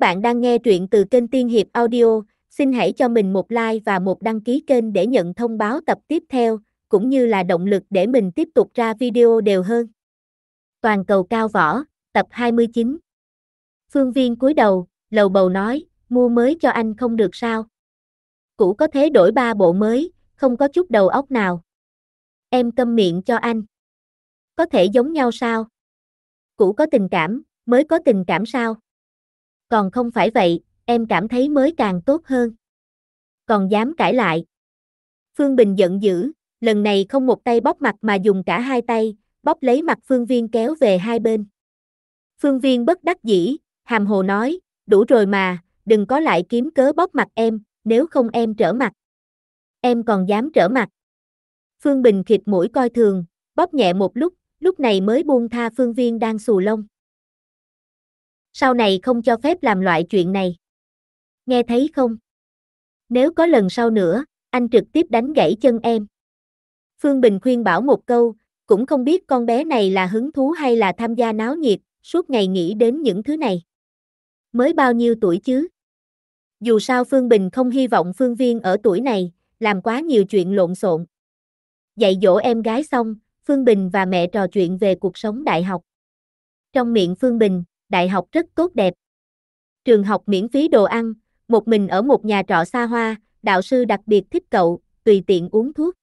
bạn đang nghe truyện từ kênh Tiên Hiệp Audio, xin hãy cho mình một like và một đăng ký kênh để nhận thông báo tập tiếp theo, cũng như là động lực để mình tiếp tục ra video đều hơn. Toàn cầu cao võ, tập 29 Phương Viên cúi đầu, lầu bầu nói, mua mới cho anh không được sao. Cũ có thế đổi ba bộ mới, không có chút đầu óc nào. Em câm miệng cho anh. Có thể giống nhau sao? Cũ có tình cảm, mới có tình cảm sao? còn không phải vậy, em cảm thấy mới càng tốt hơn. Còn dám cãi lại. Phương Bình giận dữ, lần này không một tay bóp mặt mà dùng cả hai tay, bóp lấy mặt Phương Viên kéo về hai bên. Phương Viên bất đắc dĩ, hàm hồ nói, đủ rồi mà, đừng có lại kiếm cớ bóp mặt em, nếu không em trở mặt. Em còn dám trở mặt. Phương Bình khịt mũi coi thường, bóp nhẹ một lúc, lúc này mới buông tha Phương Viên đang xù lông sau này không cho phép làm loại chuyện này. Nghe thấy không? Nếu có lần sau nữa, anh trực tiếp đánh gãy chân em. Phương Bình khuyên bảo một câu, cũng không biết con bé này là hứng thú hay là tham gia náo nhiệt, suốt ngày nghĩ đến những thứ này. Mới bao nhiêu tuổi chứ? Dù sao Phương Bình không hy vọng Phương Viên ở tuổi này, làm quá nhiều chuyện lộn xộn. Dạy dỗ em gái xong, Phương Bình và mẹ trò chuyện về cuộc sống đại học. Trong miệng Phương Bình, đại học rất tốt đẹp. Trường học miễn phí đồ ăn, một mình ở một nhà trọ xa hoa, đạo sư đặc biệt thích cậu, tùy tiện uống thuốc.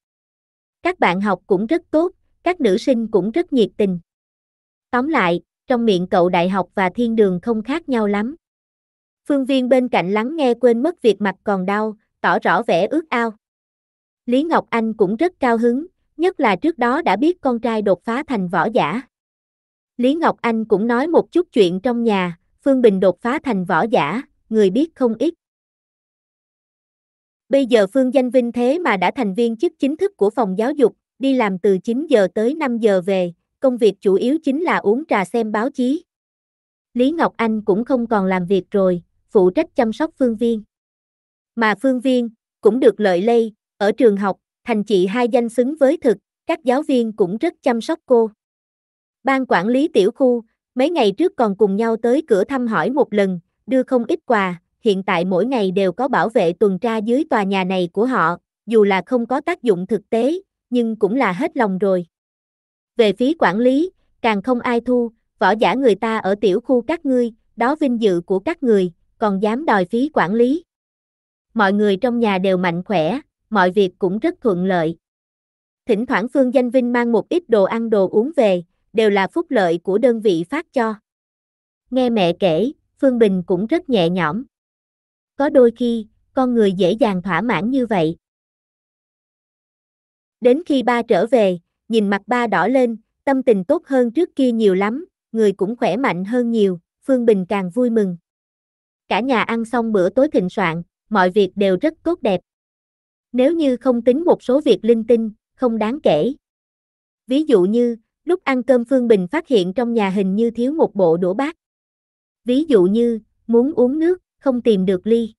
Các bạn học cũng rất tốt, các nữ sinh cũng rất nhiệt tình. Tóm lại, trong miệng cậu đại học và thiên đường không khác nhau lắm. Phương viên bên cạnh lắng nghe quên mất việc mặt còn đau, tỏ rõ vẻ ước ao. Lý Ngọc Anh cũng rất cao hứng, nhất là trước đó đã biết con trai đột phá thành võ giả. Lý Ngọc Anh cũng nói một chút chuyện trong nhà, Phương Bình đột phá thành võ giả, người biết không ít. Bây giờ Phương Danh Vinh thế mà đã thành viên chức chính thức của phòng giáo dục, đi làm từ 9 giờ tới 5 giờ về, công việc chủ yếu chính là uống trà xem báo chí. Lý Ngọc Anh cũng không còn làm việc rồi, phụ trách chăm sóc Phương Viên. Mà Phương Viên cũng được lợi lây, ở trường học, thành chị hai danh xứng với thực, các giáo viên cũng rất chăm sóc cô. Ban quản lý tiểu khu, mấy ngày trước còn cùng nhau tới cửa thăm hỏi một lần, đưa không ít quà, hiện tại mỗi ngày đều có bảo vệ tuần tra dưới tòa nhà này của họ, dù là không có tác dụng thực tế, nhưng cũng là hết lòng rồi. Về phí quản lý, càng không ai thu, võ giả người ta ở tiểu khu các ngươi, đó vinh dự của các người, còn dám đòi phí quản lý. Mọi người trong nhà đều mạnh khỏe, mọi việc cũng rất thuận lợi. Thỉnh thoảng Phương Danh Vinh mang một ít đồ ăn đồ uống về, đều là phúc lợi của đơn vị phát cho. Nghe mẹ kể, Phương Bình cũng rất nhẹ nhõm. Có đôi khi, con người dễ dàng thỏa mãn như vậy. Đến khi ba trở về, nhìn mặt ba đỏ lên, tâm tình tốt hơn trước kia nhiều lắm, người cũng khỏe mạnh hơn nhiều, Phương Bình càng vui mừng. Cả nhà ăn xong bữa tối thịnh soạn, mọi việc đều rất tốt đẹp. Nếu như không tính một số việc linh tinh, không đáng kể. Ví dụ như, Lúc ăn cơm Phương Bình phát hiện trong nhà hình như thiếu một bộ đũa bát. Ví dụ như, muốn uống nước, không tìm được ly.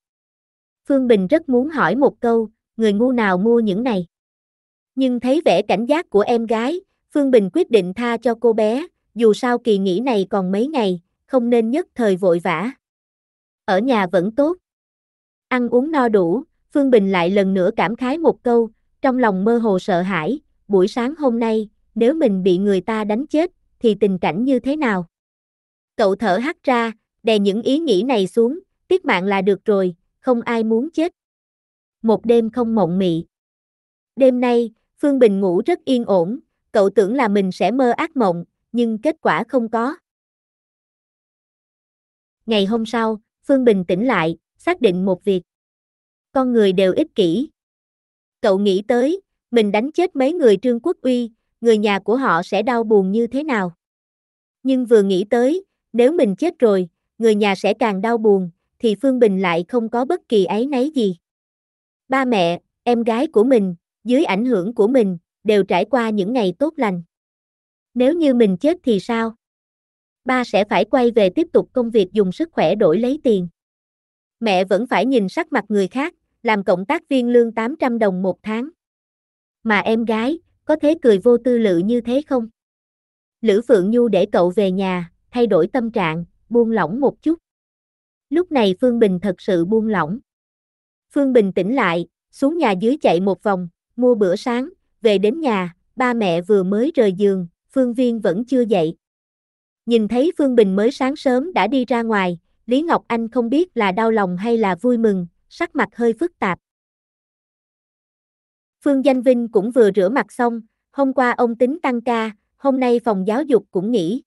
Phương Bình rất muốn hỏi một câu, người ngu nào mua những này? Nhưng thấy vẻ cảnh giác của em gái, Phương Bình quyết định tha cho cô bé, dù sao kỳ nghỉ này còn mấy ngày, không nên nhất thời vội vã. Ở nhà vẫn tốt. Ăn uống no đủ, Phương Bình lại lần nữa cảm khái một câu, trong lòng mơ hồ sợ hãi, buổi sáng hôm nay, nếu mình bị người ta đánh chết, thì tình cảnh như thế nào? Cậu thở hắt ra, đè những ý nghĩ này xuống, tiếc mạng là được rồi, không ai muốn chết. Một đêm không mộng mị. Đêm nay, Phương Bình ngủ rất yên ổn, cậu tưởng là mình sẽ mơ ác mộng, nhưng kết quả không có. Ngày hôm sau, Phương Bình tỉnh lại, xác định một việc. Con người đều ích kỷ. Cậu nghĩ tới, mình đánh chết mấy người Trương Quốc Uy, người nhà của họ sẽ đau buồn như thế nào. Nhưng vừa nghĩ tới, nếu mình chết rồi, người nhà sẽ càng đau buồn, thì Phương Bình lại không có bất kỳ ấy nấy gì. Ba mẹ, em gái của mình, dưới ảnh hưởng của mình, đều trải qua những ngày tốt lành. Nếu như mình chết thì sao? Ba sẽ phải quay về tiếp tục công việc dùng sức khỏe đổi lấy tiền. Mẹ vẫn phải nhìn sắc mặt người khác, làm cộng tác viên lương 800 đồng một tháng. Mà em gái, có thế cười vô tư lự như thế không? Lữ Phượng Nhu để cậu về nhà, thay đổi tâm trạng, buông lỏng một chút. Lúc này Phương Bình thật sự buông lỏng. Phương Bình tỉnh lại, xuống nhà dưới chạy một vòng, mua bữa sáng, về đến nhà, ba mẹ vừa mới rời giường, Phương Viên vẫn chưa dậy. Nhìn thấy Phương Bình mới sáng sớm đã đi ra ngoài, Lý Ngọc Anh không biết là đau lòng hay là vui mừng, sắc mặt hơi phức tạp. Phương Danh Vinh cũng vừa rửa mặt xong, hôm qua ông tính tăng ca, hôm nay phòng giáo dục cũng nghỉ.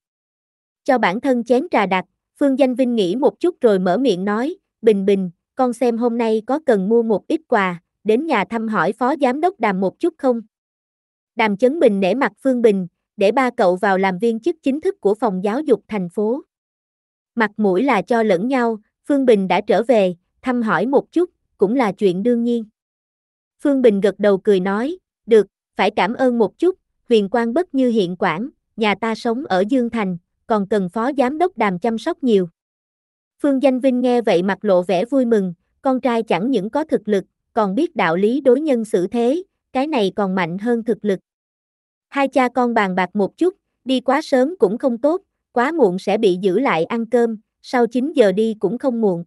Cho bản thân chén trà đặc, Phương Danh Vinh nghĩ một chút rồi mở miệng nói, Bình Bình, con xem hôm nay có cần mua một ít quà, đến nhà thăm hỏi phó giám đốc đàm một chút không? Đàm Chấn Bình nể mặt Phương Bình, để ba cậu vào làm viên chức chính thức của phòng giáo dục thành phố. Mặt mũi là cho lẫn nhau, Phương Bình đã trở về, thăm hỏi một chút, cũng là chuyện đương nhiên. Phương Bình gật đầu cười nói, được, phải cảm ơn một chút, huyền quan bất như hiện quản, nhà ta sống ở Dương Thành, còn cần phó giám đốc đàm chăm sóc nhiều. Phương Danh Vinh nghe vậy mặt lộ vẻ vui mừng, con trai chẳng những có thực lực, còn biết đạo lý đối nhân xử thế, cái này còn mạnh hơn thực lực. Hai cha con bàn bạc một chút, đi quá sớm cũng không tốt, quá muộn sẽ bị giữ lại ăn cơm, sau 9 giờ đi cũng không muộn.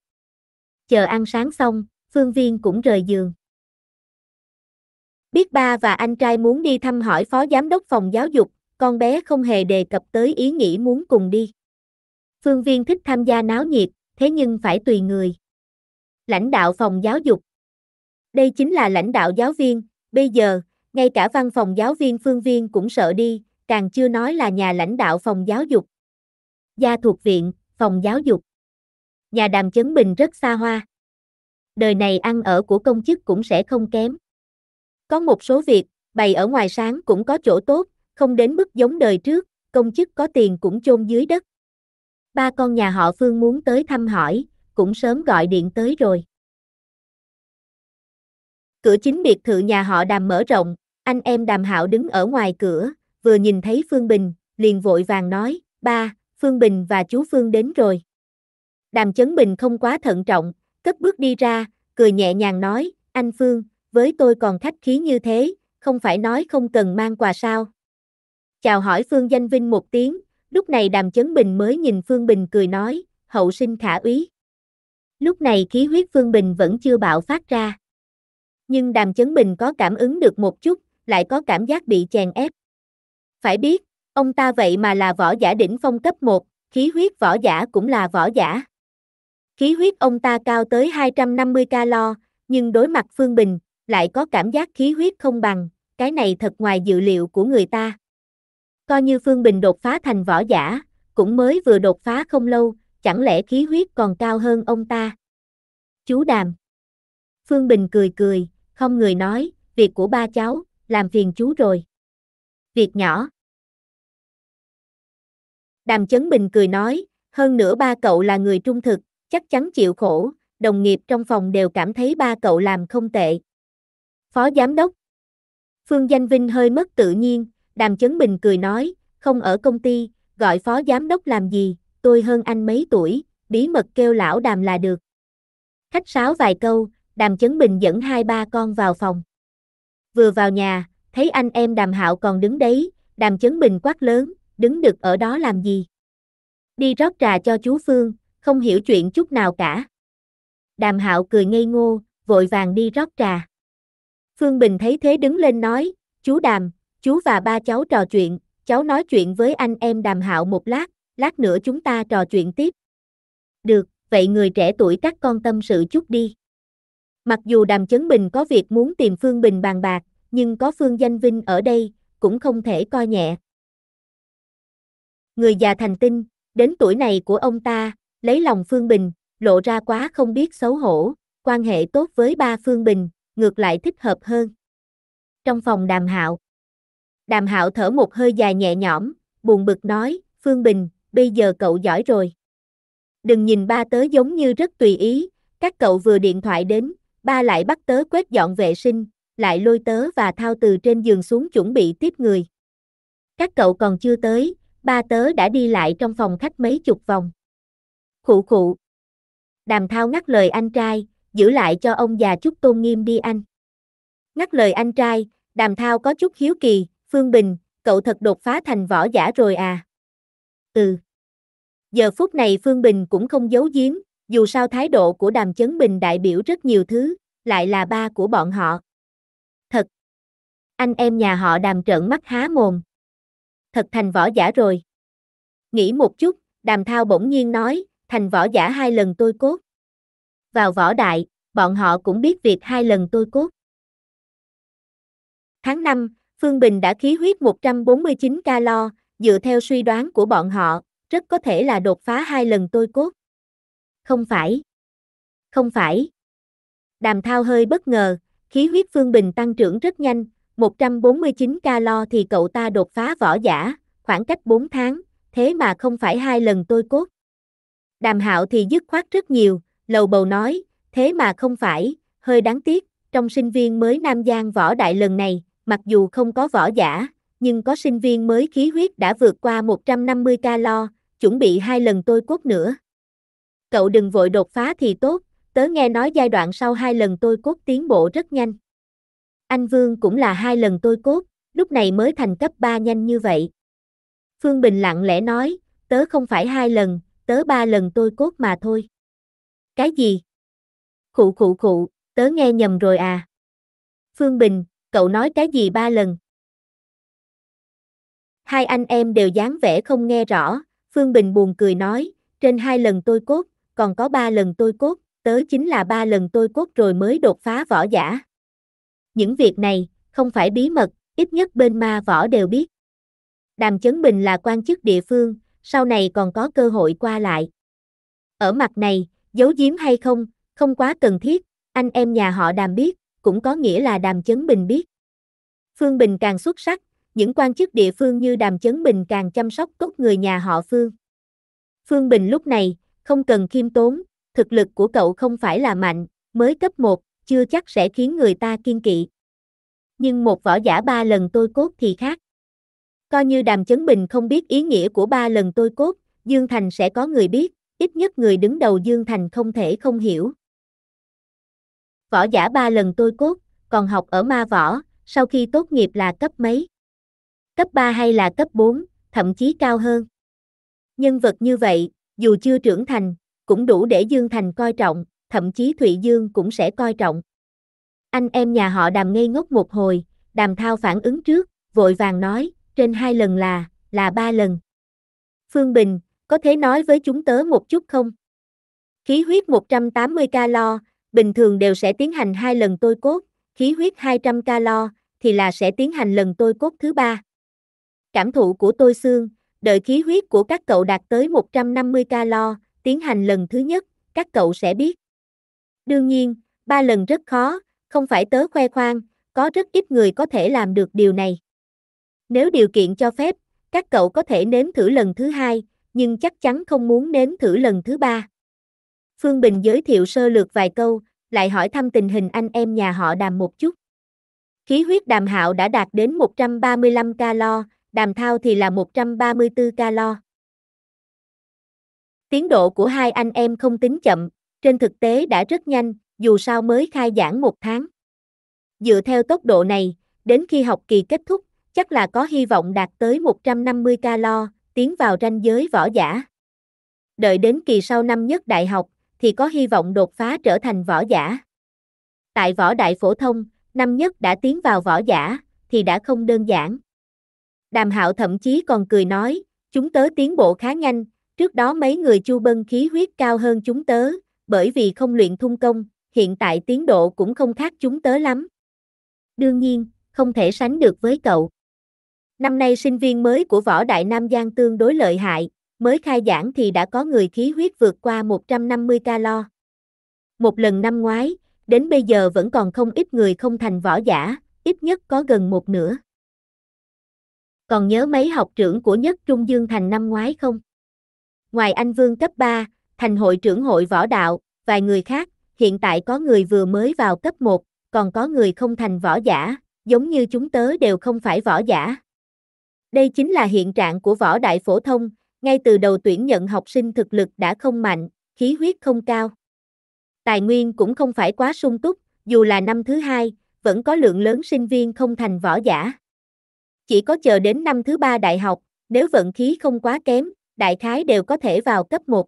Chờ ăn sáng xong, Phương Viên cũng rời giường. Biết ba và anh trai muốn đi thăm hỏi phó giám đốc phòng giáo dục, con bé không hề đề cập tới ý nghĩ muốn cùng đi. Phương Viên thích tham gia náo nhiệt, thế nhưng phải tùy người. Lãnh đạo phòng giáo dục. Đây chính là lãnh đạo giáo viên, bây giờ, ngay cả văn phòng giáo viên Phương Viên cũng sợ đi, càng chưa nói là nhà lãnh đạo phòng giáo dục. Gia thuộc viện, phòng giáo dục. Nhà đàm chấn bình rất xa hoa. Đời này ăn ở của công chức cũng sẽ không kém. Có một số việc, bày ở ngoài sáng cũng có chỗ tốt, không đến mức giống đời trước, công chức có tiền cũng chôn dưới đất. Ba con nhà họ Phương muốn tới thăm hỏi, cũng sớm gọi điện tới rồi. Cửa chính biệt thự nhà họ đàm mở rộng, anh em đàm hạo đứng ở ngoài cửa, vừa nhìn thấy Phương Bình, liền vội vàng nói, ba, Phương Bình và chú Phương đến rồi. Đàm chấn bình không quá thận trọng, cất bước đi ra, cười nhẹ nhàng nói, anh Phương, với tôi còn khách khí như thế, không phải nói không cần mang quà sao. Chào hỏi Phương Danh Vinh một tiếng, lúc này đàm chấn bình mới nhìn Phương Bình cười nói, hậu sinh khả úy. Lúc này khí huyết Phương Bình vẫn chưa bạo phát ra. Nhưng đàm chấn bình có cảm ứng được một chút, lại có cảm giác bị chèn ép. Phải biết, ông ta vậy mà là võ giả đỉnh phong cấp 1, khí huyết võ giả cũng là võ giả. Khí huyết ông ta cao tới 250 calo, nhưng đối mặt Phương Bình, lại có cảm giác khí huyết không bằng, cái này thật ngoài dự liệu của người ta. Coi như Phương Bình đột phá thành võ giả, cũng mới vừa đột phá không lâu, chẳng lẽ khí huyết còn cao hơn ông ta? Chú Đàm Phương Bình cười cười, không người nói, việc của ba cháu, làm phiền chú rồi. Việc nhỏ Đàm Chấn Bình cười nói, hơn nữa ba cậu là người trung thực, chắc chắn chịu khổ, đồng nghiệp trong phòng đều cảm thấy ba cậu làm không tệ. Phó Giám đốc Phương Danh Vinh hơi mất tự nhiên, Đàm Chấn Bình cười nói, không ở công ty, gọi Phó Giám đốc làm gì, tôi hơn anh mấy tuổi, bí mật kêu lão Đàm là được. Khách sáo vài câu, Đàm Chấn Bình dẫn hai ba con vào phòng. Vừa vào nhà, thấy anh em Đàm Hạo còn đứng đấy, Đàm Chấn Bình quát lớn, đứng được ở đó làm gì? Đi rót trà cho chú Phương, không hiểu chuyện chút nào cả. Đàm Hạo cười ngây ngô, vội vàng đi rót trà. Phương Bình thấy thế đứng lên nói, chú Đàm, chú và ba cháu trò chuyện, cháu nói chuyện với anh em Đàm Hạo một lát, lát nữa chúng ta trò chuyện tiếp. Được, vậy người trẻ tuổi các con tâm sự chút đi. Mặc dù Đàm Chấn Bình có việc muốn tìm Phương Bình bàn bạc, nhưng có Phương Danh Vinh ở đây, cũng không thể coi nhẹ. Người già thành tinh, đến tuổi này của ông ta, lấy lòng Phương Bình, lộ ra quá không biết xấu hổ, quan hệ tốt với ba Phương Bình, ngược lại thích hợp hơn. Trong phòng đàm hạo, đàm hạo thở một hơi dài nhẹ nhõm, buồn bực nói, Phương Bình, bây giờ cậu giỏi rồi. Đừng nhìn ba tớ giống như rất tùy ý, các cậu vừa điện thoại đến, ba lại bắt tớ quét dọn vệ sinh, lại lôi tớ và thao từ trên giường xuống chuẩn bị tiếp người. Các cậu còn chưa tới, ba tớ đã đi lại trong phòng khách mấy chục vòng. Khụ khụ. Đàm thao ngắt lời anh trai, giữ lại cho ông già chút tôn nghiêm đi anh. Ngắt lời anh trai, đàm thao có chút hiếu kỳ, Phương Bình, cậu thật đột phá thành võ giả rồi à? Ừ. Giờ phút này Phương Bình cũng không giấu giếm, dù sao thái độ của đàm chấn bình đại biểu rất nhiều thứ, lại là ba của bọn họ. Thật. Anh em nhà họ đàm trợn mắt há mồm. Thật thành võ giả rồi. Nghĩ một chút, đàm thao bỗng nhiên nói, thành võ giả hai lần tôi cốt vào võ đại, bọn họ cũng biết việc hai lần tôi cốt. Tháng 5, Phương Bình đã khí huyết 149 calo, dựa theo suy đoán của bọn họ, rất có thể là đột phá hai lần tôi cốt. Không phải. Không phải. Đàm thao hơi bất ngờ, khí huyết Phương Bình tăng trưởng rất nhanh, 149 calo thì cậu ta đột phá võ giả, khoảng cách 4 tháng, thế mà không phải hai lần tôi cốt. Đàm hạo thì dứt khoát rất nhiều, lầu bầu nói, thế mà không phải, hơi đáng tiếc, trong sinh viên mới Nam Giang võ đại lần này, mặc dù không có võ giả, nhưng có sinh viên mới khí huyết đã vượt qua 150 calo, chuẩn bị hai lần tôi cốt nữa. Cậu đừng vội đột phá thì tốt, tớ nghe nói giai đoạn sau hai lần tôi cốt tiến bộ rất nhanh. Anh Vương cũng là hai lần tôi cốt, lúc này mới thành cấp 3 nhanh như vậy. Phương Bình lặng lẽ nói, tớ không phải hai lần, tớ ba lần tôi cốt mà thôi. Cái gì? Khụ khụ khụ, tớ nghe nhầm rồi à. Phương Bình, cậu nói cái gì ba lần? Hai anh em đều dáng vẻ không nghe rõ, Phương Bình buồn cười nói, trên hai lần tôi cốt, còn có ba lần tôi cốt, tớ chính là ba lần tôi cốt rồi mới đột phá võ giả. Những việc này, không phải bí mật, ít nhất bên ma võ đều biết. Đàm Chấn Bình là quan chức địa phương, sau này còn có cơ hội qua lại. Ở mặt này, Giấu giếm hay không, không quá cần thiết, anh em nhà họ đàm biết, cũng có nghĩa là đàm chấn bình biết. Phương Bình càng xuất sắc, những quan chức địa phương như đàm chấn bình càng chăm sóc tốt người nhà họ Phương. Phương Bình lúc này, không cần khiêm tốn, thực lực của cậu không phải là mạnh, mới cấp 1, chưa chắc sẽ khiến người ta kiên kỵ. Nhưng một võ giả ba lần tôi cốt thì khác. Coi như đàm chấn bình không biết ý nghĩa của ba lần tôi cốt, Dương Thành sẽ có người biết, ít nhất người đứng đầu Dương Thành không thể không hiểu. Võ giả ba lần tôi cốt, còn học ở ma võ, sau khi tốt nghiệp là cấp mấy? Cấp 3 hay là cấp 4, thậm chí cao hơn. Nhân vật như vậy, dù chưa trưởng thành, cũng đủ để Dương Thành coi trọng, thậm chí Thụy Dương cũng sẽ coi trọng. Anh em nhà họ đàm ngây ngốc một hồi, đàm thao phản ứng trước, vội vàng nói, trên hai lần là, là ba lần. Phương Bình, có thể nói với chúng tớ một chút không? Khí huyết 180 calo, bình thường đều sẽ tiến hành hai lần tôi cốt, khí huyết 200 calo thì là sẽ tiến hành lần tôi cốt thứ ba. Cảm thụ của tôi xương, đợi khí huyết của các cậu đạt tới 150 calo, tiến hành lần thứ nhất, các cậu sẽ biết. Đương nhiên, ba lần rất khó, không phải tớ khoe khoang, có rất ít người có thể làm được điều này. Nếu điều kiện cho phép, các cậu có thể nếm thử lần thứ hai, nhưng chắc chắn không muốn nếm thử lần thứ ba. Phương Bình giới thiệu sơ lược vài câu, lại hỏi thăm tình hình anh em nhà họ đàm một chút. Khí huyết đàm hạo đã đạt đến 135 calo, đàm thao thì là 134 calo. Tiến độ của hai anh em không tính chậm, trên thực tế đã rất nhanh, dù sao mới khai giảng một tháng. Dựa theo tốc độ này, đến khi học kỳ kết thúc, chắc là có hy vọng đạt tới 150 calo, tiến vào ranh giới võ giả. Đợi đến kỳ sau năm nhất đại học, thì có hy vọng đột phá trở thành võ giả. Tại võ đại phổ thông, năm nhất đã tiến vào võ giả, thì đã không đơn giản. Đàm hạo thậm chí còn cười nói, chúng tớ tiến bộ khá nhanh, trước đó mấy người chu bân khí huyết cao hơn chúng tớ, bởi vì không luyện thung công, hiện tại tiến độ cũng không khác chúng tớ lắm. Đương nhiên, không thể sánh được với cậu. Năm nay sinh viên mới của Võ Đại Nam Giang tương đối lợi hại, mới khai giảng thì đã có người khí huyết vượt qua 150 calo. Một lần năm ngoái, đến bây giờ vẫn còn không ít người không thành võ giả, ít nhất có gần một nửa. Còn nhớ mấy học trưởng của nhất Trung Dương Thành năm ngoái không? Ngoài anh Vương cấp 3, thành hội trưởng hội võ đạo, vài người khác, hiện tại có người vừa mới vào cấp 1, còn có người không thành võ giả, giống như chúng tớ đều không phải võ giả. Đây chính là hiện trạng của võ đại phổ thông, ngay từ đầu tuyển nhận học sinh thực lực đã không mạnh, khí huyết không cao. Tài nguyên cũng không phải quá sung túc, dù là năm thứ hai, vẫn có lượng lớn sinh viên không thành võ giả. Chỉ có chờ đến năm thứ ba đại học, nếu vận khí không quá kém, đại khái đều có thể vào cấp 1.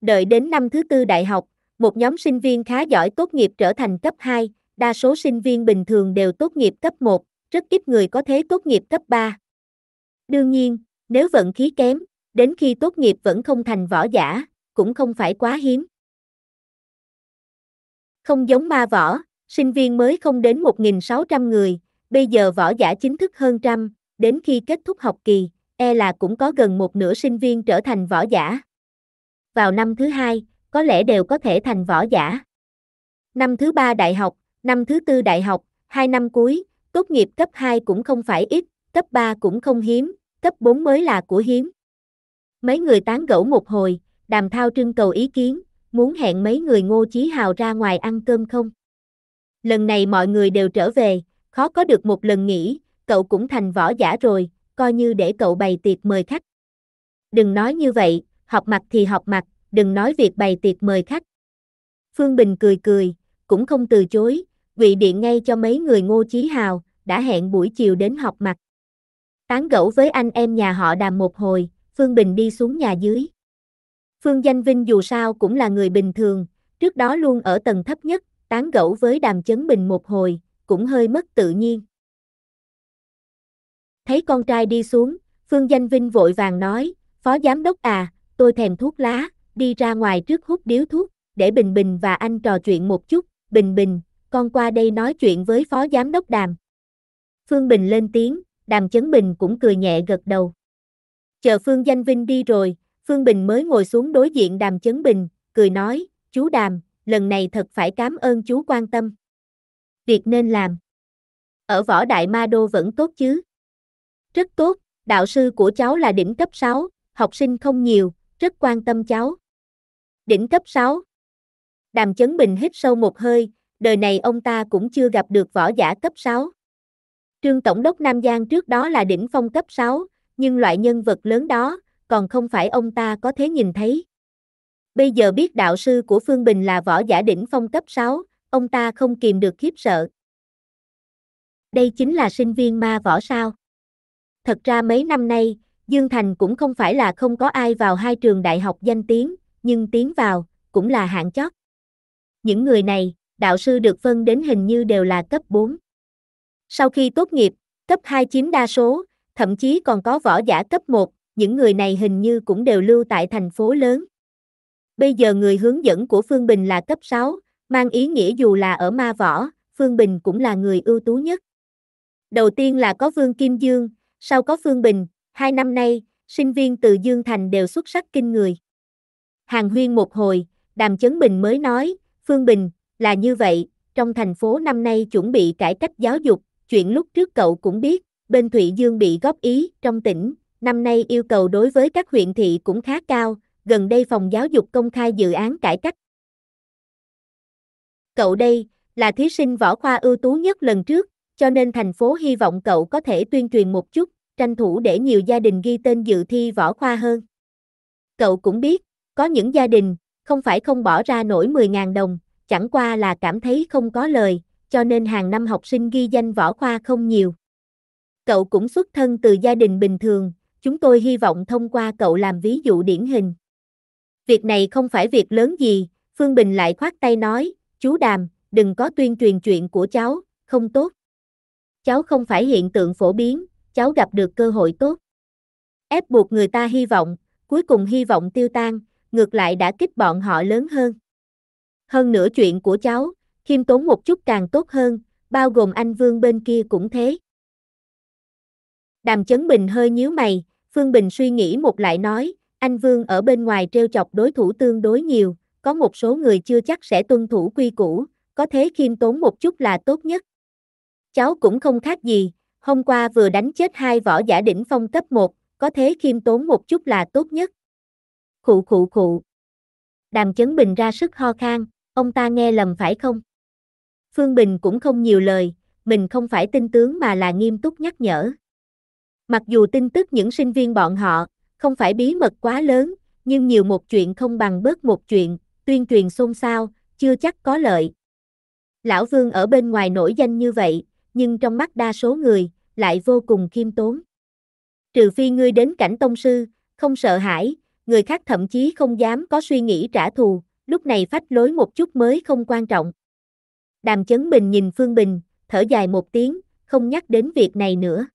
Đợi đến năm thứ tư đại học, một nhóm sinh viên khá giỏi tốt nghiệp trở thành cấp 2, đa số sinh viên bình thường đều tốt nghiệp cấp 1, rất ít người có thế tốt nghiệp cấp 3. Đương nhiên, nếu vận khí kém, đến khi tốt nghiệp vẫn không thành võ giả, cũng không phải quá hiếm. Không giống ma võ, sinh viên mới không đến 1.600 người, bây giờ võ giả chính thức hơn trăm, đến khi kết thúc học kỳ, e là cũng có gần một nửa sinh viên trở thành võ giả. Vào năm thứ hai, có lẽ đều có thể thành võ giả. Năm thứ ba đại học, năm thứ tư đại học, hai năm cuối, tốt nghiệp cấp 2 cũng không phải ít, cấp 3 cũng không hiếm, cấp 4 mới là của hiếm. Mấy người tán gẫu một hồi, đàm thao trưng cầu ý kiến, muốn hẹn mấy người ngô chí hào ra ngoài ăn cơm không? Lần này mọi người đều trở về, khó có được một lần nghỉ, cậu cũng thành võ giả rồi, coi như để cậu bày tiệc mời khách. Đừng nói như vậy, học mặt thì học mặt, đừng nói việc bày tiệc mời khách. Phương Bình cười cười, cũng không từ chối, vị điện ngay cho mấy người ngô chí hào, đã hẹn buổi chiều đến học mặt. Tán gẫu với anh em nhà họ đàm một hồi, Phương Bình đi xuống nhà dưới. Phương Danh Vinh dù sao cũng là người bình thường, trước đó luôn ở tầng thấp nhất, tán gẫu với đàm chấn bình một hồi, cũng hơi mất tự nhiên. Thấy con trai đi xuống, Phương Danh Vinh vội vàng nói, Phó Giám Đốc à, tôi thèm thuốc lá, đi ra ngoài trước hút điếu thuốc, để Bình Bình và anh trò chuyện một chút, Bình Bình, con qua đây nói chuyện với Phó Giám Đốc Đàm. Phương Bình lên tiếng, đàm chấn bình cũng cười nhẹ gật đầu. Chờ Phương Danh Vinh đi rồi, Phương Bình mới ngồi xuống đối diện đàm chấn bình, cười nói, chú đàm, lần này thật phải cảm ơn chú quan tâm. Việc nên làm. Ở võ đại ma đô vẫn tốt chứ. Rất tốt, đạo sư của cháu là đỉnh cấp 6, học sinh không nhiều, rất quan tâm cháu. Đỉnh cấp 6. Đàm Chấn Bình hít sâu một hơi, đời này ông ta cũng chưa gặp được võ giả cấp 6. Trương Tổng đốc Nam Giang trước đó là đỉnh phong cấp 6, nhưng loại nhân vật lớn đó, còn không phải ông ta có thể nhìn thấy. Bây giờ biết đạo sư của Phương Bình là võ giả đỉnh phong cấp 6, ông ta không kìm được khiếp sợ. Đây chính là sinh viên ma võ sao. Thật ra mấy năm nay, Dương Thành cũng không phải là không có ai vào hai trường đại học danh tiếng, nhưng tiến vào, cũng là hạng chót. Những người này, đạo sư được phân đến hình như đều là cấp 4. Sau khi tốt nghiệp, cấp 2 chiếm đa số, thậm chí còn có võ giả cấp 1, những người này hình như cũng đều lưu tại thành phố lớn. Bây giờ người hướng dẫn của Phương Bình là cấp 6, mang ý nghĩa dù là ở ma võ, Phương Bình cũng là người ưu tú nhất. Đầu tiên là có Vương Kim Dương, sau có Phương Bình, hai năm nay, sinh viên từ Dương Thành đều xuất sắc kinh người. Hàng huyên một hồi, Đàm Chấn Bình mới nói, Phương Bình, là như vậy, trong thành phố năm nay chuẩn bị cải cách giáo dục, chuyện lúc trước cậu cũng biết, bên Thụy Dương bị góp ý trong tỉnh, năm nay yêu cầu đối với các huyện thị cũng khá cao, gần đây phòng giáo dục công khai dự án cải cách. Cậu đây là thí sinh võ khoa ưu tú nhất lần trước, cho nên thành phố hy vọng cậu có thể tuyên truyền một chút, tranh thủ để nhiều gia đình ghi tên dự thi võ khoa hơn. Cậu cũng biết, có những gia đình không phải không bỏ ra nổi 10.000 đồng, chẳng qua là cảm thấy không có lời, cho nên hàng năm học sinh ghi danh võ khoa không nhiều. Cậu cũng xuất thân từ gia đình bình thường, chúng tôi hy vọng thông qua cậu làm ví dụ điển hình. Việc này không phải việc lớn gì, Phương Bình lại khoát tay nói, chú Đàm, đừng có tuyên truyền chuyện của cháu, không tốt. Cháu không phải hiện tượng phổ biến, cháu gặp được cơ hội tốt. Ép buộc người ta hy vọng, cuối cùng hy vọng tiêu tan, ngược lại đã kích bọn họ lớn hơn. Hơn nữa chuyện của cháu, khiêm tốn một chút càng tốt hơn, bao gồm anh Vương bên kia cũng thế. Đàm Chấn Bình hơi nhíu mày, Phương Bình suy nghĩ một lại nói, anh Vương ở bên ngoài trêu chọc đối thủ tương đối nhiều, có một số người chưa chắc sẽ tuân thủ quy củ, có thế khiêm tốn một chút là tốt nhất. Cháu cũng không khác gì, hôm qua vừa đánh chết hai võ giả đỉnh phong cấp 1, có thế khiêm tốn một chút là tốt nhất. Khụ khụ khụ. Đàm Chấn Bình ra sức ho khan, ông ta nghe lầm phải không? Phương Bình cũng không nhiều lời, mình không phải tin tướng mà là nghiêm túc nhắc nhở. Mặc dù tin tức những sinh viên bọn họ, không phải bí mật quá lớn, nhưng nhiều một chuyện không bằng bớt một chuyện, tuyên truyền xôn xao, chưa chắc có lợi. Lão Vương ở bên ngoài nổi danh như vậy, nhưng trong mắt đa số người, lại vô cùng khiêm tốn. Trừ phi ngươi đến cảnh tông sư, không sợ hãi, người khác thậm chí không dám có suy nghĩ trả thù, lúc này phách lối một chút mới không quan trọng. Đàm Chấn Bình nhìn Phương Bình, thở dài một tiếng, không nhắc đến việc này nữa.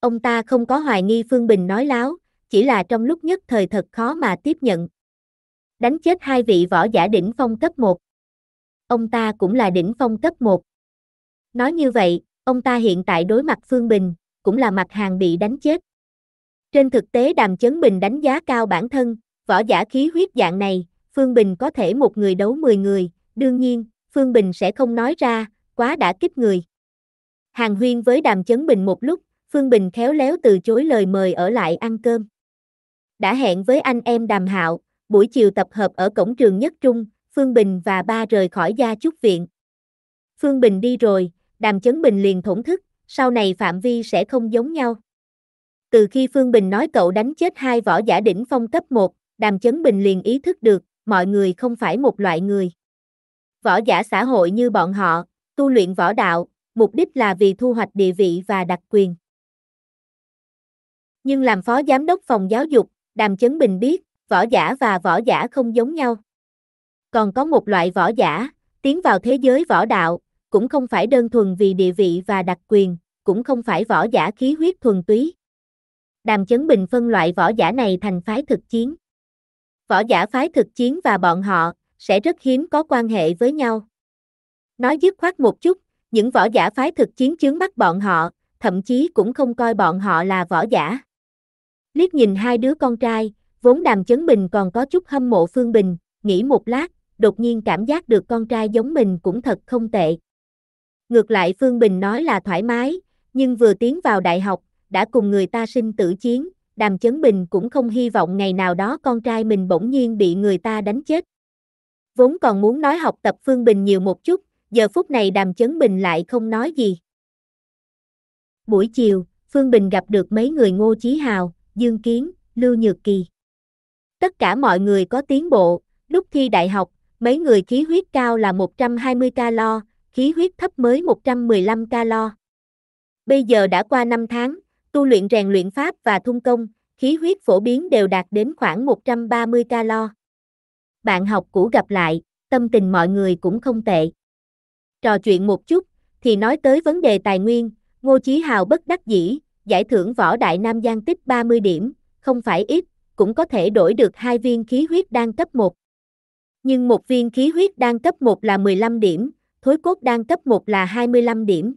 Ông ta không có hoài nghi Phương Bình nói láo, chỉ là trong lúc nhất thời thật khó mà tiếp nhận. Đánh chết hai vị võ giả đỉnh phong cấp 1. Ông ta cũng là đỉnh phong cấp 1. Nói như vậy, ông ta hiện tại đối mặt Phương Bình, cũng là mặt hàng bị đánh chết. Trên thực tế Đàm Chấn Bình đánh giá cao bản thân, võ giả khí huyết dạng này, Phương Bình có thể một người đấu 10 người, Đương nhiên, Phương Bình sẽ không nói ra, quá đã kích người. Hàng huyên với đàm chấn bình một lúc, Phương Bình khéo léo từ chối lời mời ở lại ăn cơm. Đã hẹn với anh em đàm hạo, buổi chiều tập hợp ở cổng trường nhất trung, Phương Bình và ba rời khỏi gia chúc viện. Phương Bình đi rồi, đàm chấn bình liền thổn thức, sau này phạm vi sẽ không giống nhau. Từ khi Phương Bình nói cậu đánh chết hai võ giả đỉnh phong cấp 1, đàm chấn bình liền ý thức được, mọi người không phải một loại người. Võ giả xã hội như bọn họ, tu luyện võ đạo, mục đích là vì thu hoạch địa vị và đặc quyền. Nhưng làm phó giám đốc phòng giáo dục, Đàm Chấn Bình biết, võ giả và võ giả không giống nhau. Còn có một loại võ giả, tiến vào thế giới võ đạo, cũng không phải đơn thuần vì địa vị và đặc quyền, cũng không phải võ giả khí huyết thuần túy. Đàm Chấn Bình phân loại võ giả này thành phái thực chiến. Võ giả phái thực chiến và bọn họ, sẽ rất hiếm có quan hệ với nhau. Nói dứt khoát một chút, những võ giả phái thực chiến chướng mắt bọn họ, thậm chí cũng không coi bọn họ là võ giả. Liếc nhìn hai đứa con trai, vốn đàm chấn bình còn có chút hâm mộ Phương Bình, nghĩ một lát, đột nhiên cảm giác được con trai giống mình cũng thật không tệ. Ngược lại Phương Bình nói là thoải mái, nhưng vừa tiến vào đại học, đã cùng người ta sinh tử chiến, đàm chấn bình cũng không hy vọng ngày nào đó con trai mình bỗng nhiên bị người ta đánh chết vốn còn muốn nói học tập Phương Bình nhiều một chút, giờ phút này đàm chấn bình lại không nói gì. Buổi chiều, Phương Bình gặp được mấy người Ngô Chí Hào, Dương Kiến, Lưu Nhược Kỳ. Tất cả mọi người có tiến bộ, lúc thi đại học, mấy người khí huyết cao là 120 calo, khí huyết thấp mới 115 calo. Bây giờ đã qua 5 tháng, tu luyện rèn luyện pháp và thung công, khí huyết phổ biến đều đạt đến khoảng 130 calo bạn học cũ gặp lại, tâm tình mọi người cũng không tệ. Trò chuyện một chút, thì nói tới vấn đề tài nguyên, Ngô Chí Hào bất đắc dĩ, giải thưởng võ đại Nam Giang tích 30 điểm, không phải ít, cũng có thể đổi được hai viên khí huyết đan cấp 1. Nhưng một viên khí huyết đan cấp 1 là 15 điểm, thối cốt đan cấp 1 là 25 điểm.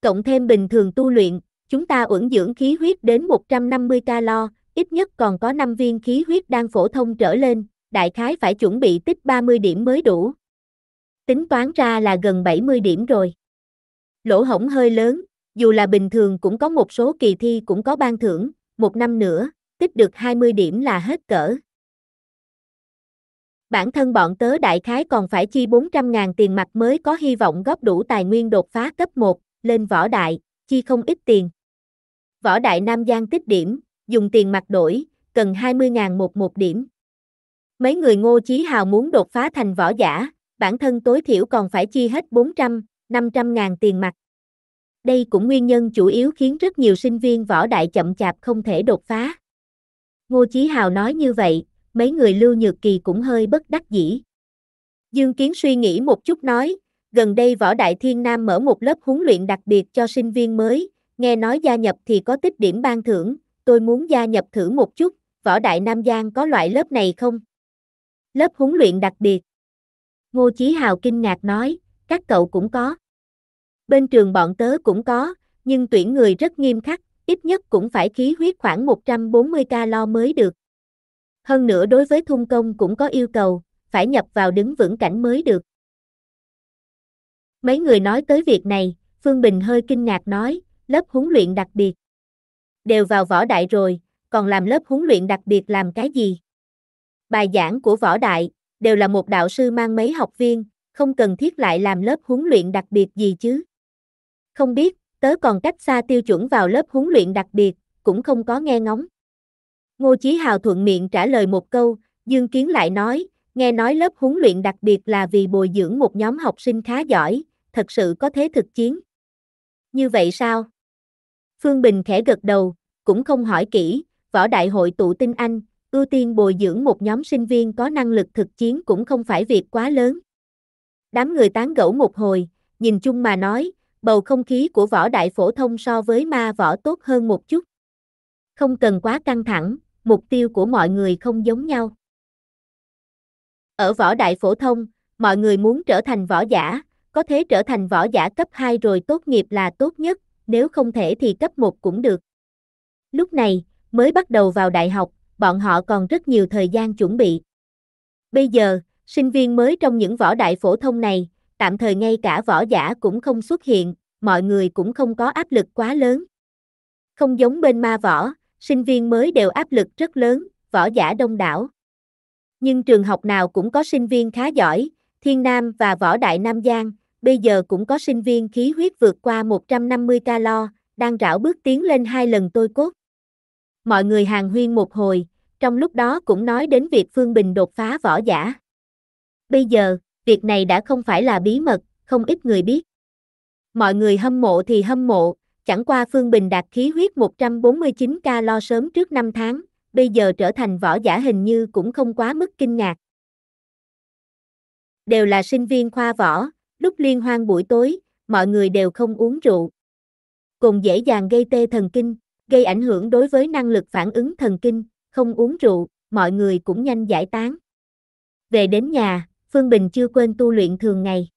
Cộng thêm bình thường tu luyện, chúng ta ẩn dưỡng khí huyết đến 150 calo, ít nhất còn có 5 viên khí huyết đan phổ thông trở lên, đại khái phải chuẩn bị tích 30 điểm mới đủ. Tính toán ra là gần 70 điểm rồi. Lỗ hổng hơi lớn, dù là bình thường cũng có một số kỳ thi cũng có ban thưởng, một năm nữa, tích được 20 điểm là hết cỡ. Bản thân bọn tớ đại khái còn phải chi 400.000 tiền mặt mới có hy vọng góp đủ tài nguyên đột phá cấp 1, lên võ đại, chi không ít tiền. Võ đại Nam Giang tích điểm, dùng tiền mặt đổi, cần 20.000 một một điểm. Mấy người ngô chí hào muốn đột phá thành võ giả, bản thân tối thiểu còn phải chi hết 400, 500 ngàn tiền mặt. Đây cũng nguyên nhân chủ yếu khiến rất nhiều sinh viên võ đại chậm chạp không thể đột phá. Ngô Chí Hào nói như vậy, mấy người Lưu Nhược Kỳ cũng hơi bất đắc dĩ. Dương Kiến suy nghĩ một chút nói, gần đây võ đại thiên nam mở một lớp huấn luyện đặc biệt cho sinh viên mới, nghe nói gia nhập thì có tích điểm ban thưởng, tôi muốn gia nhập thử một chút, võ đại nam giang có loại lớp này không? Lớp huấn luyện đặc biệt. Ngô Chí Hào kinh ngạc nói, các cậu cũng có. Bên trường bọn tớ cũng có, nhưng tuyển người rất nghiêm khắc, ít nhất cũng phải khí huyết khoảng 140 calo mới được. Hơn nữa đối với thung công cũng có yêu cầu, phải nhập vào đứng vững cảnh mới được. Mấy người nói tới việc này, Phương Bình hơi kinh ngạc nói, lớp huấn luyện đặc biệt. Đều vào võ đại rồi, còn làm lớp huấn luyện đặc biệt làm cái gì? Bài giảng của Võ Đại đều là một đạo sư mang mấy học viên, không cần thiết lại làm lớp huấn luyện đặc biệt gì chứ. Không biết, tớ còn cách xa tiêu chuẩn vào lớp huấn luyện đặc biệt, cũng không có nghe ngóng. Ngô Chí Hào thuận miệng trả lời một câu, Dương Kiến lại nói, nghe nói lớp huấn luyện đặc biệt là vì bồi dưỡng một nhóm học sinh khá giỏi, thật sự có thế thực chiến. Như vậy sao? Phương Bình khẽ gật đầu, cũng không hỏi kỹ, võ đại hội tụ tinh anh, ưu tiên bồi dưỡng một nhóm sinh viên có năng lực thực chiến cũng không phải việc quá lớn. Đám người tán gẫu một hồi, nhìn chung mà nói, bầu không khí của võ đại phổ thông so với ma võ tốt hơn một chút. Không cần quá căng thẳng, mục tiêu của mọi người không giống nhau. Ở võ đại phổ thông, mọi người muốn trở thành võ giả, có thể trở thành võ giả cấp 2 rồi tốt nghiệp là tốt nhất, nếu không thể thì cấp 1 cũng được. Lúc này, mới bắt đầu vào đại học, bọn họ còn rất nhiều thời gian chuẩn bị. Bây giờ, sinh viên mới trong những võ đại phổ thông này, tạm thời ngay cả võ giả cũng không xuất hiện, mọi người cũng không có áp lực quá lớn. Không giống bên ma võ, sinh viên mới đều áp lực rất lớn, võ giả đông đảo. Nhưng trường học nào cũng có sinh viên khá giỏi, Thiên Nam và Võ Đại Nam Giang, bây giờ cũng có sinh viên khí huyết vượt qua 150 calo, đang rảo bước tiến lên hai lần tôi cốt. Mọi người hàng huyên một hồi, trong lúc đó cũng nói đến việc Phương Bình đột phá võ giả. Bây giờ, việc này đã không phải là bí mật, không ít người biết. Mọi người hâm mộ thì hâm mộ, chẳng qua Phương Bình đạt khí huyết 149 ca lo sớm trước 5 tháng, bây giờ trở thành võ giả hình như cũng không quá mức kinh ngạc. Đều là sinh viên khoa võ, lúc liên hoan buổi tối, mọi người đều không uống rượu. Cùng dễ dàng gây tê thần kinh, gây ảnh hưởng đối với năng lực phản ứng thần kinh, không uống rượu, mọi người cũng nhanh giải tán. Về đến nhà, Phương Bình chưa quên tu luyện thường ngày.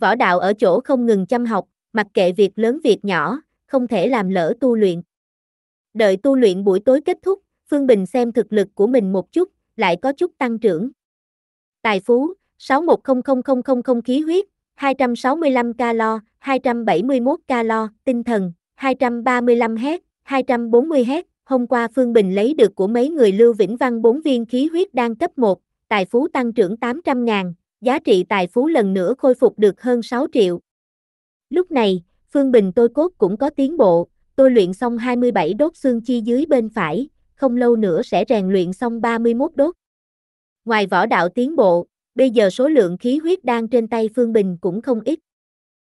Võ đạo ở chỗ không ngừng chăm học, mặc kệ việc lớn việc nhỏ, không thể làm lỡ tu luyện. Đợi tu luyện buổi tối kết thúc, Phương Bình xem thực lực của mình một chút, lại có chút tăng trưởng. Tài phú, 61000000 khí huyết, 265 calo, 271 calo, tinh thần, 235 hết 240 hết Hôm qua Phương Bình lấy được của mấy người Lưu Vĩnh Văn 4 viên khí huyết đang cấp 1, tài phú tăng trưởng 800 ngàn, giá trị tài phú lần nữa khôi phục được hơn 6 triệu. Lúc này, Phương Bình tôi cốt cũng có tiến bộ, tôi luyện xong 27 đốt xương chi dưới bên phải, không lâu nữa sẽ rèn luyện xong 31 đốt. Ngoài võ đạo tiến bộ, bây giờ số lượng khí huyết đang trên tay Phương Bình cũng không ít.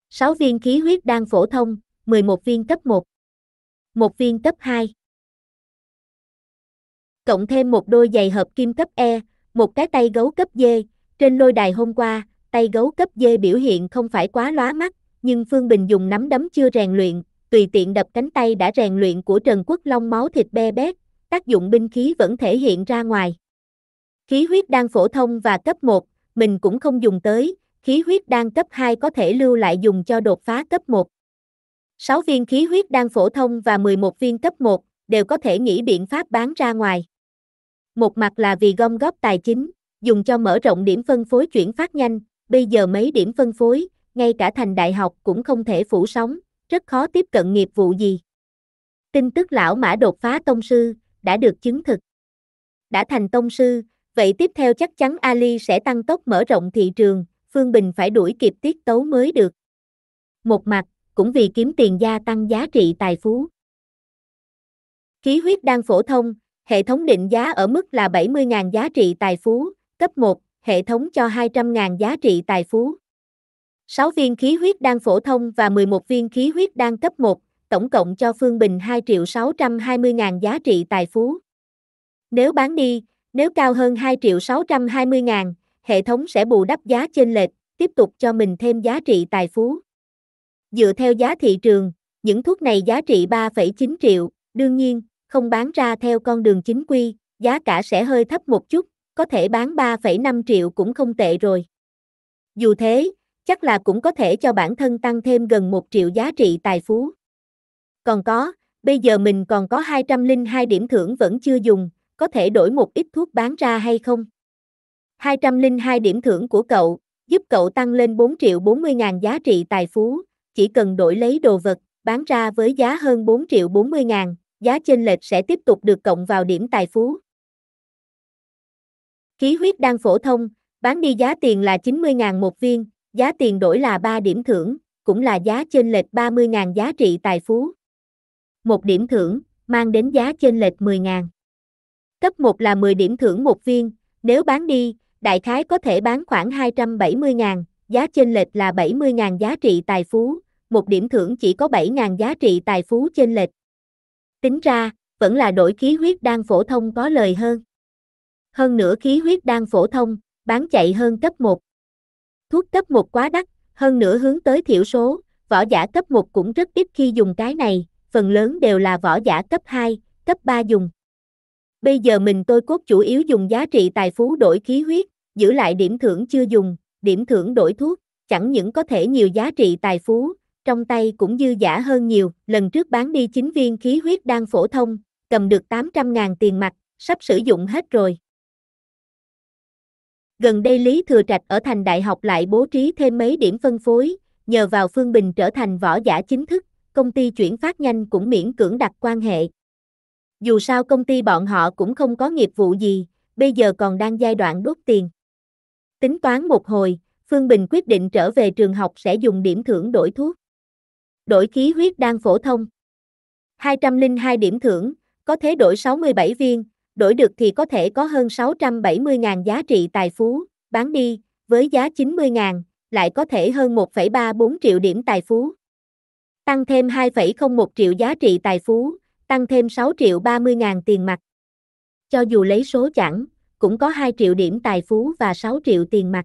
6 viên khí huyết đang phổ thông, 11 viên cấp 1, 1 viên cấp 2 cộng thêm một đôi giày hợp kim cấp E, một cái tay gấu cấp D, trên lôi đài hôm qua, tay gấu cấp D biểu hiện không phải quá lóa mắt, nhưng Phương Bình dùng nắm đấm chưa rèn luyện, tùy tiện đập cánh tay đã rèn luyện của Trần Quốc Long máu thịt be bét, tác dụng binh khí vẫn thể hiện ra ngoài. Khí huyết đang phổ thông và cấp 1, mình cũng không dùng tới, khí huyết đang cấp 2 có thể lưu lại dùng cho đột phá cấp 1. 6 viên khí huyết đang phổ thông và 11 viên cấp 1 đều có thể nghĩ biện pháp bán ra ngoài một mặt là vì gom góp tài chính, dùng cho mở rộng điểm phân phối chuyển phát nhanh, bây giờ mấy điểm phân phối, ngay cả thành đại học cũng không thể phủ sóng, rất khó tiếp cận nghiệp vụ gì. Tin tức lão mã đột phá tông sư, đã được chứng thực. Đã thành tông sư, vậy tiếp theo chắc chắn Ali sẽ tăng tốc mở rộng thị trường, Phương Bình phải đuổi kịp tiết tấu mới được. Một mặt, cũng vì kiếm tiền gia tăng giá trị tài phú. Khí huyết đang phổ thông, Hệ thống định giá ở mức là 70.000 giá trị tài phú, cấp 1, hệ thống cho 200.000 giá trị tài phú. 6 viên khí huyết đang phổ thông và 11 viên khí huyết đang cấp 1, tổng cộng cho Phương Bình 2 triệu 620 ngàn giá trị tài phú. Nếu bán đi, nếu cao hơn 2 triệu 620 ngàn, hệ thống sẽ bù đắp giá chênh lệch, tiếp tục cho mình thêm giá trị tài phú. Dựa theo giá thị trường, những thuốc này giá trị 3,9 triệu, đương nhiên, không bán ra theo con đường chính quy, giá cả sẽ hơi thấp một chút, có thể bán 3,5 triệu cũng không tệ rồi. Dù thế, chắc là cũng có thể cho bản thân tăng thêm gần 1 triệu giá trị tài phú. Còn có, bây giờ mình còn có 202 điểm thưởng vẫn chưa dùng, có thể đổi một ít thuốc bán ra hay không? 202 điểm thưởng của cậu, giúp cậu tăng lên 4 triệu 40 ngàn giá trị tài phú, chỉ cần đổi lấy đồ vật, bán ra với giá hơn 4 triệu 40 ngàn, giá chênh lệch sẽ tiếp tục được cộng vào điểm tài phú. Khí huyết đang phổ thông, bán đi giá tiền là 90.000 một viên, giá tiền đổi là 3 điểm thưởng, cũng là giá chênh lệch 30.000 giá trị tài phú. Một điểm thưởng, mang đến giá chênh lệch 10.000. Cấp 1 là 10 điểm thưởng một viên, nếu bán đi, đại khái có thể bán khoảng 270.000, giá chênh lệch là 70.000 giá trị tài phú, một điểm thưởng chỉ có 7.000 giá trị tài phú chênh lệch. Tính ra, vẫn là đổi khí huyết đan phổ thông có lời hơn. Hơn nữa khí huyết đan phổ thông, bán chạy hơn cấp 1. Thuốc cấp 1 quá đắt, hơn nữa hướng tới thiểu số, võ giả cấp 1 cũng rất ít khi dùng cái này, phần lớn đều là võ giả cấp 2, cấp 3 dùng. Bây giờ mình tôi cốt chủ yếu dùng giá trị tài phú đổi khí huyết, giữ lại điểm thưởng chưa dùng, điểm thưởng đổi thuốc, chẳng những có thể nhiều giá trị tài phú, trong tay cũng dư giả hơn nhiều, lần trước bán đi 9 viên khí huyết đang phổ thông, cầm được 800.000 tiền mặt, sắp sử dụng hết rồi. Gần đây Lý Thừa Trạch ở thành đại học lại bố trí thêm mấy điểm phân phối, nhờ vào Phương Bình trở thành võ giả chính thức, công ty chuyển phát nhanh cũng miễn cưỡng đặt quan hệ. Dù sao công ty bọn họ cũng không có nghiệp vụ gì, bây giờ còn đang giai đoạn đốt tiền. Tính toán một hồi, Phương Bình quyết định trở về trường học sẽ dùng điểm thưởng đổi thuốc đổi khí huyết đan phổ thông. 202 điểm thưởng, có thế đổi 67 viên, đổi được thì có thể có hơn 670.000 giá trị tài phú, bán đi, với giá 90.000, lại có thể hơn 1,34 triệu điểm tài phú. Tăng thêm 2,01 triệu giá trị tài phú, tăng thêm 6 triệu 30 ngàn tiền mặt. Cho dù lấy số chẳng, cũng có 2 triệu điểm tài phú và 6 triệu tiền mặt.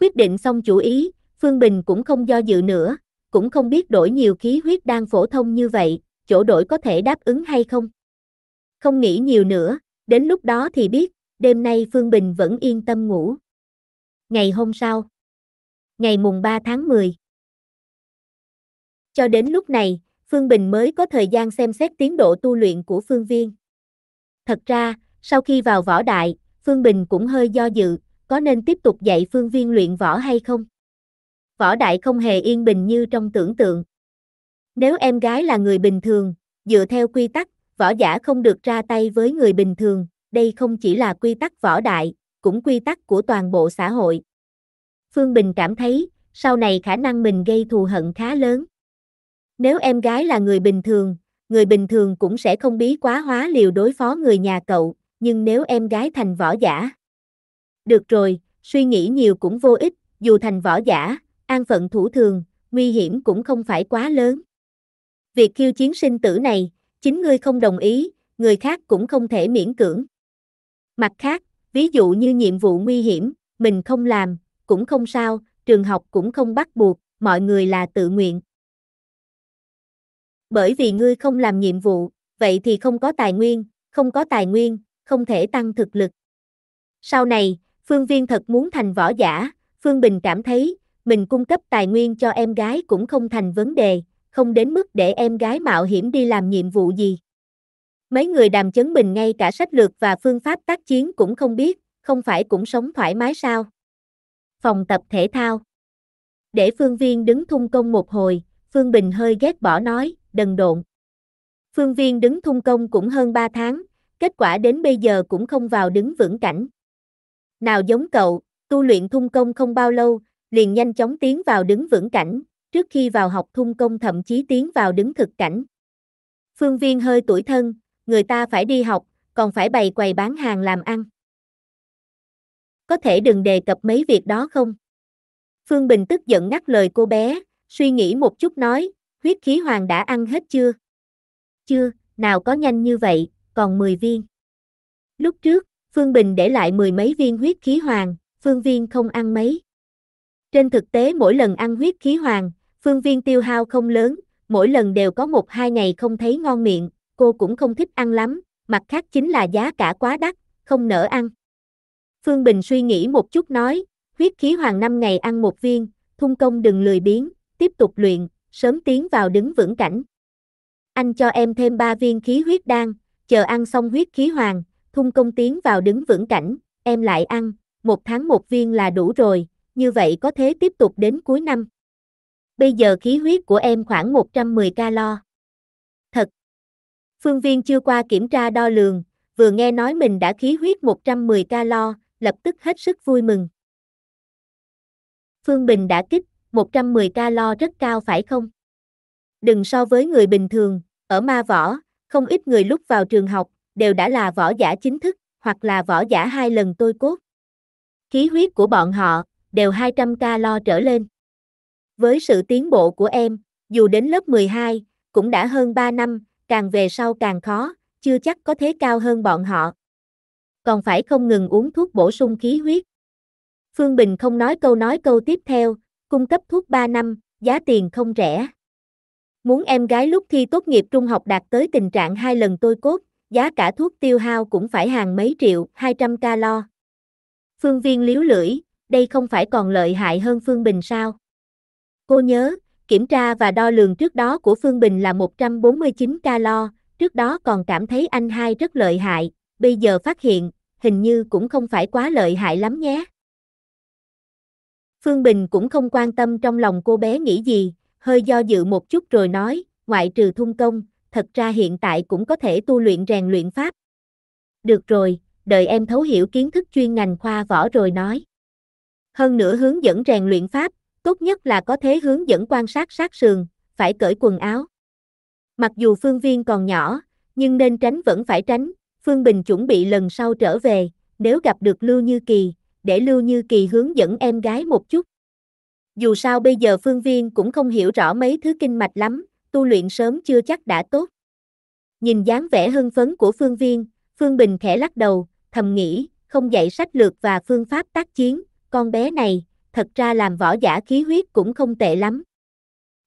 Quyết định xong chủ ý, Phương Bình cũng không do dự nữa, cũng không biết đổi nhiều khí huyết đan phổ thông như vậy, chỗ đổi có thể đáp ứng hay không. Không nghĩ nhiều nữa, đến lúc đó thì biết, đêm nay Phương Bình vẫn yên tâm ngủ. Ngày hôm sau, ngày mùng 3 tháng 10. Cho đến lúc này, Phương Bình mới có thời gian xem xét tiến độ tu luyện của Phương Viên. Thật ra, sau khi vào võ đại, Phương Bình cũng hơi do dự, có nên tiếp tục dạy Phương Viên luyện võ hay không? võ đại không hề yên bình như trong tưởng tượng. Nếu em gái là người bình thường, dựa theo quy tắc, võ giả không được ra tay với người bình thường, đây không chỉ là quy tắc võ đại, cũng quy tắc của toàn bộ xã hội. Phương Bình cảm thấy, sau này khả năng mình gây thù hận khá lớn. Nếu em gái là người bình thường, người bình thường cũng sẽ không bí quá hóa liều đối phó người nhà cậu, nhưng nếu em gái thành võ giả. Được rồi, suy nghĩ nhiều cũng vô ích, dù thành võ giả, an phận thủ thường, nguy hiểm cũng không phải quá lớn. Việc khiêu chiến sinh tử này, chính ngươi không đồng ý, người khác cũng không thể miễn cưỡng. Mặt khác, ví dụ như nhiệm vụ nguy hiểm, mình không làm, cũng không sao, trường học cũng không bắt buộc, mọi người là tự nguyện. Bởi vì ngươi không làm nhiệm vụ, vậy thì không có tài nguyên, không có tài nguyên, không thể tăng thực lực. Sau này, Phương Viên thật muốn thành võ giả, Phương Bình cảm thấy, mình cung cấp tài nguyên cho em gái cũng không thành vấn đề, không đến mức để em gái mạo hiểm đi làm nhiệm vụ gì. Mấy người đàm chấn bình ngay cả sách lược và phương pháp tác chiến cũng không biết, không phải cũng sống thoải mái sao. Phòng tập thể thao Để phương viên đứng thung công một hồi, Phương Bình hơi ghét bỏ nói, đần độn. Phương viên đứng thung công cũng hơn 3 tháng, kết quả đến bây giờ cũng không vào đứng vững cảnh. Nào giống cậu, tu luyện thung công không bao lâu, liền nhanh chóng tiến vào đứng vững cảnh, trước khi vào học thung công thậm chí tiến vào đứng thực cảnh. Phương Viên hơi tuổi thân, người ta phải đi học, còn phải bày quầy bán hàng làm ăn. Có thể đừng đề cập mấy việc đó không? Phương Bình tức giận ngắt lời cô bé, suy nghĩ một chút nói, huyết khí hoàng đã ăn hết chưa? Chưa, nào có nhanh như vậy, còn 10 viên. Lúc trước, Phương Bình để lại mười mấy viên huyết khí hoàng, Phương Viên không ăn mấy. Trên thực tế mỗi lần ăn huyết khí hoàng, phương viên tiêu hao không lớn, mỗi lần đều có một hai ngày không thấy ngon miệng, cô cũng không thích ăn lắm, mặt khác chính là giá cả quá đắt, không nỡ ăn. Phương Bình suy nghĩ một chút nói, huyết khí hoàng năm ngày ăn một viên, thung công đừng lười biếng, tiếp tục luyện, sớm tiến vào đứng vững cảnh. Anh cho em thêm ba viên khí huyết đan, chờ ăn xong huyết khí hoàng, thung công tiến vào đứng vững cảnh, em lại ăn, một tháng một viên là đủ rồi, như vậy có thể tiếp tục đến cuối năm. Bây giờ khí huyết của em khoảng 110 calo. Thật. Phương Viên chưa qua kiểm tra đo lường, vừa nghe nói mình đã khí huyết 110 calo, lập tức hết sức vui mừng. Phương Bình đã kích, 110 calo rất cao phải không? Đừng so với người bình thường, ở ma võ, không ít người lúc vào trường học, đều đã là võ giả chính thức, hoặc là võ giả hai lần tôi cốt. Khí huyết của bọn họ, đều 200 calo trở lên. Với sự tiến bộ của em, dù đến lớp 12, cũng đã hơn 3 năm, càng về sau càng khó, chưa chắc có thế cao hơn bọn họ. Còn phải không ngừng uống thuốc bổ sung khí huyết. Phương Bình không nói câu nói câu tiếp theo, cung cấp thuốc 3 năm, giá tiền không rẻ. Muốn em gái lúc thi tốt nghiệp trung học đạt tới tình trạng hai lần tôi cốt, giá cả thuốc tiêu hao cũng phải hàng mấy triệu, 200 calo. Phương Viên liếu lưỡi, đây không phải còn lợi hại hơn Phương Bình sao? Cô nhớ, kiểm tra và đo lường trước đó của Phương Bình là 149 calo, trước đó còn cảm thấy anh hai rất lợi hại, bây giờ phát hiện, hình như cũng không phải quá lợi hại lắm nhé. Phương Bình cũng không quan tâm trong lòng cô bé nghĩ gì, hơi do dự một chút rồi nói, ngoại trừ thung công, thật ra hiện tại cũng có thể tu luyện rèn luyện pháp. Được rồi, đợi em thấu hiểu kiến thức chuyên ngành khoa võ rồi nói. Hơn nữa hướng dẫn rèn luyện pháp, tốt nhất là có thế hướng dẫn quan sát sát sườn, phải cởi quần áo. Mặc dù phương viên còn nhỏ, nhưng nên tránh vẫn phải tránh, Phương Bình chuẩn bị lần sau trở về, nếu gặp được Lưu Như Kỳ, để Lưu Như Kỳ hướng dẫn em gái một chút. Dù sao bây giờ Phương Viên cũng không hiểu rõ mấy thứ kinh mạch lắm, tu luyện sớm chưa chắc đã tốt. Nhìn dáng vẻ hưng phấn của Phương Viên, Phương Bình khẽ lắc đầu, thầm nghĩ, không dạy sách lược và phương pháp tác chiến, con bé này, thật ra làm võ giả khí huyết cũng không tệ lắm.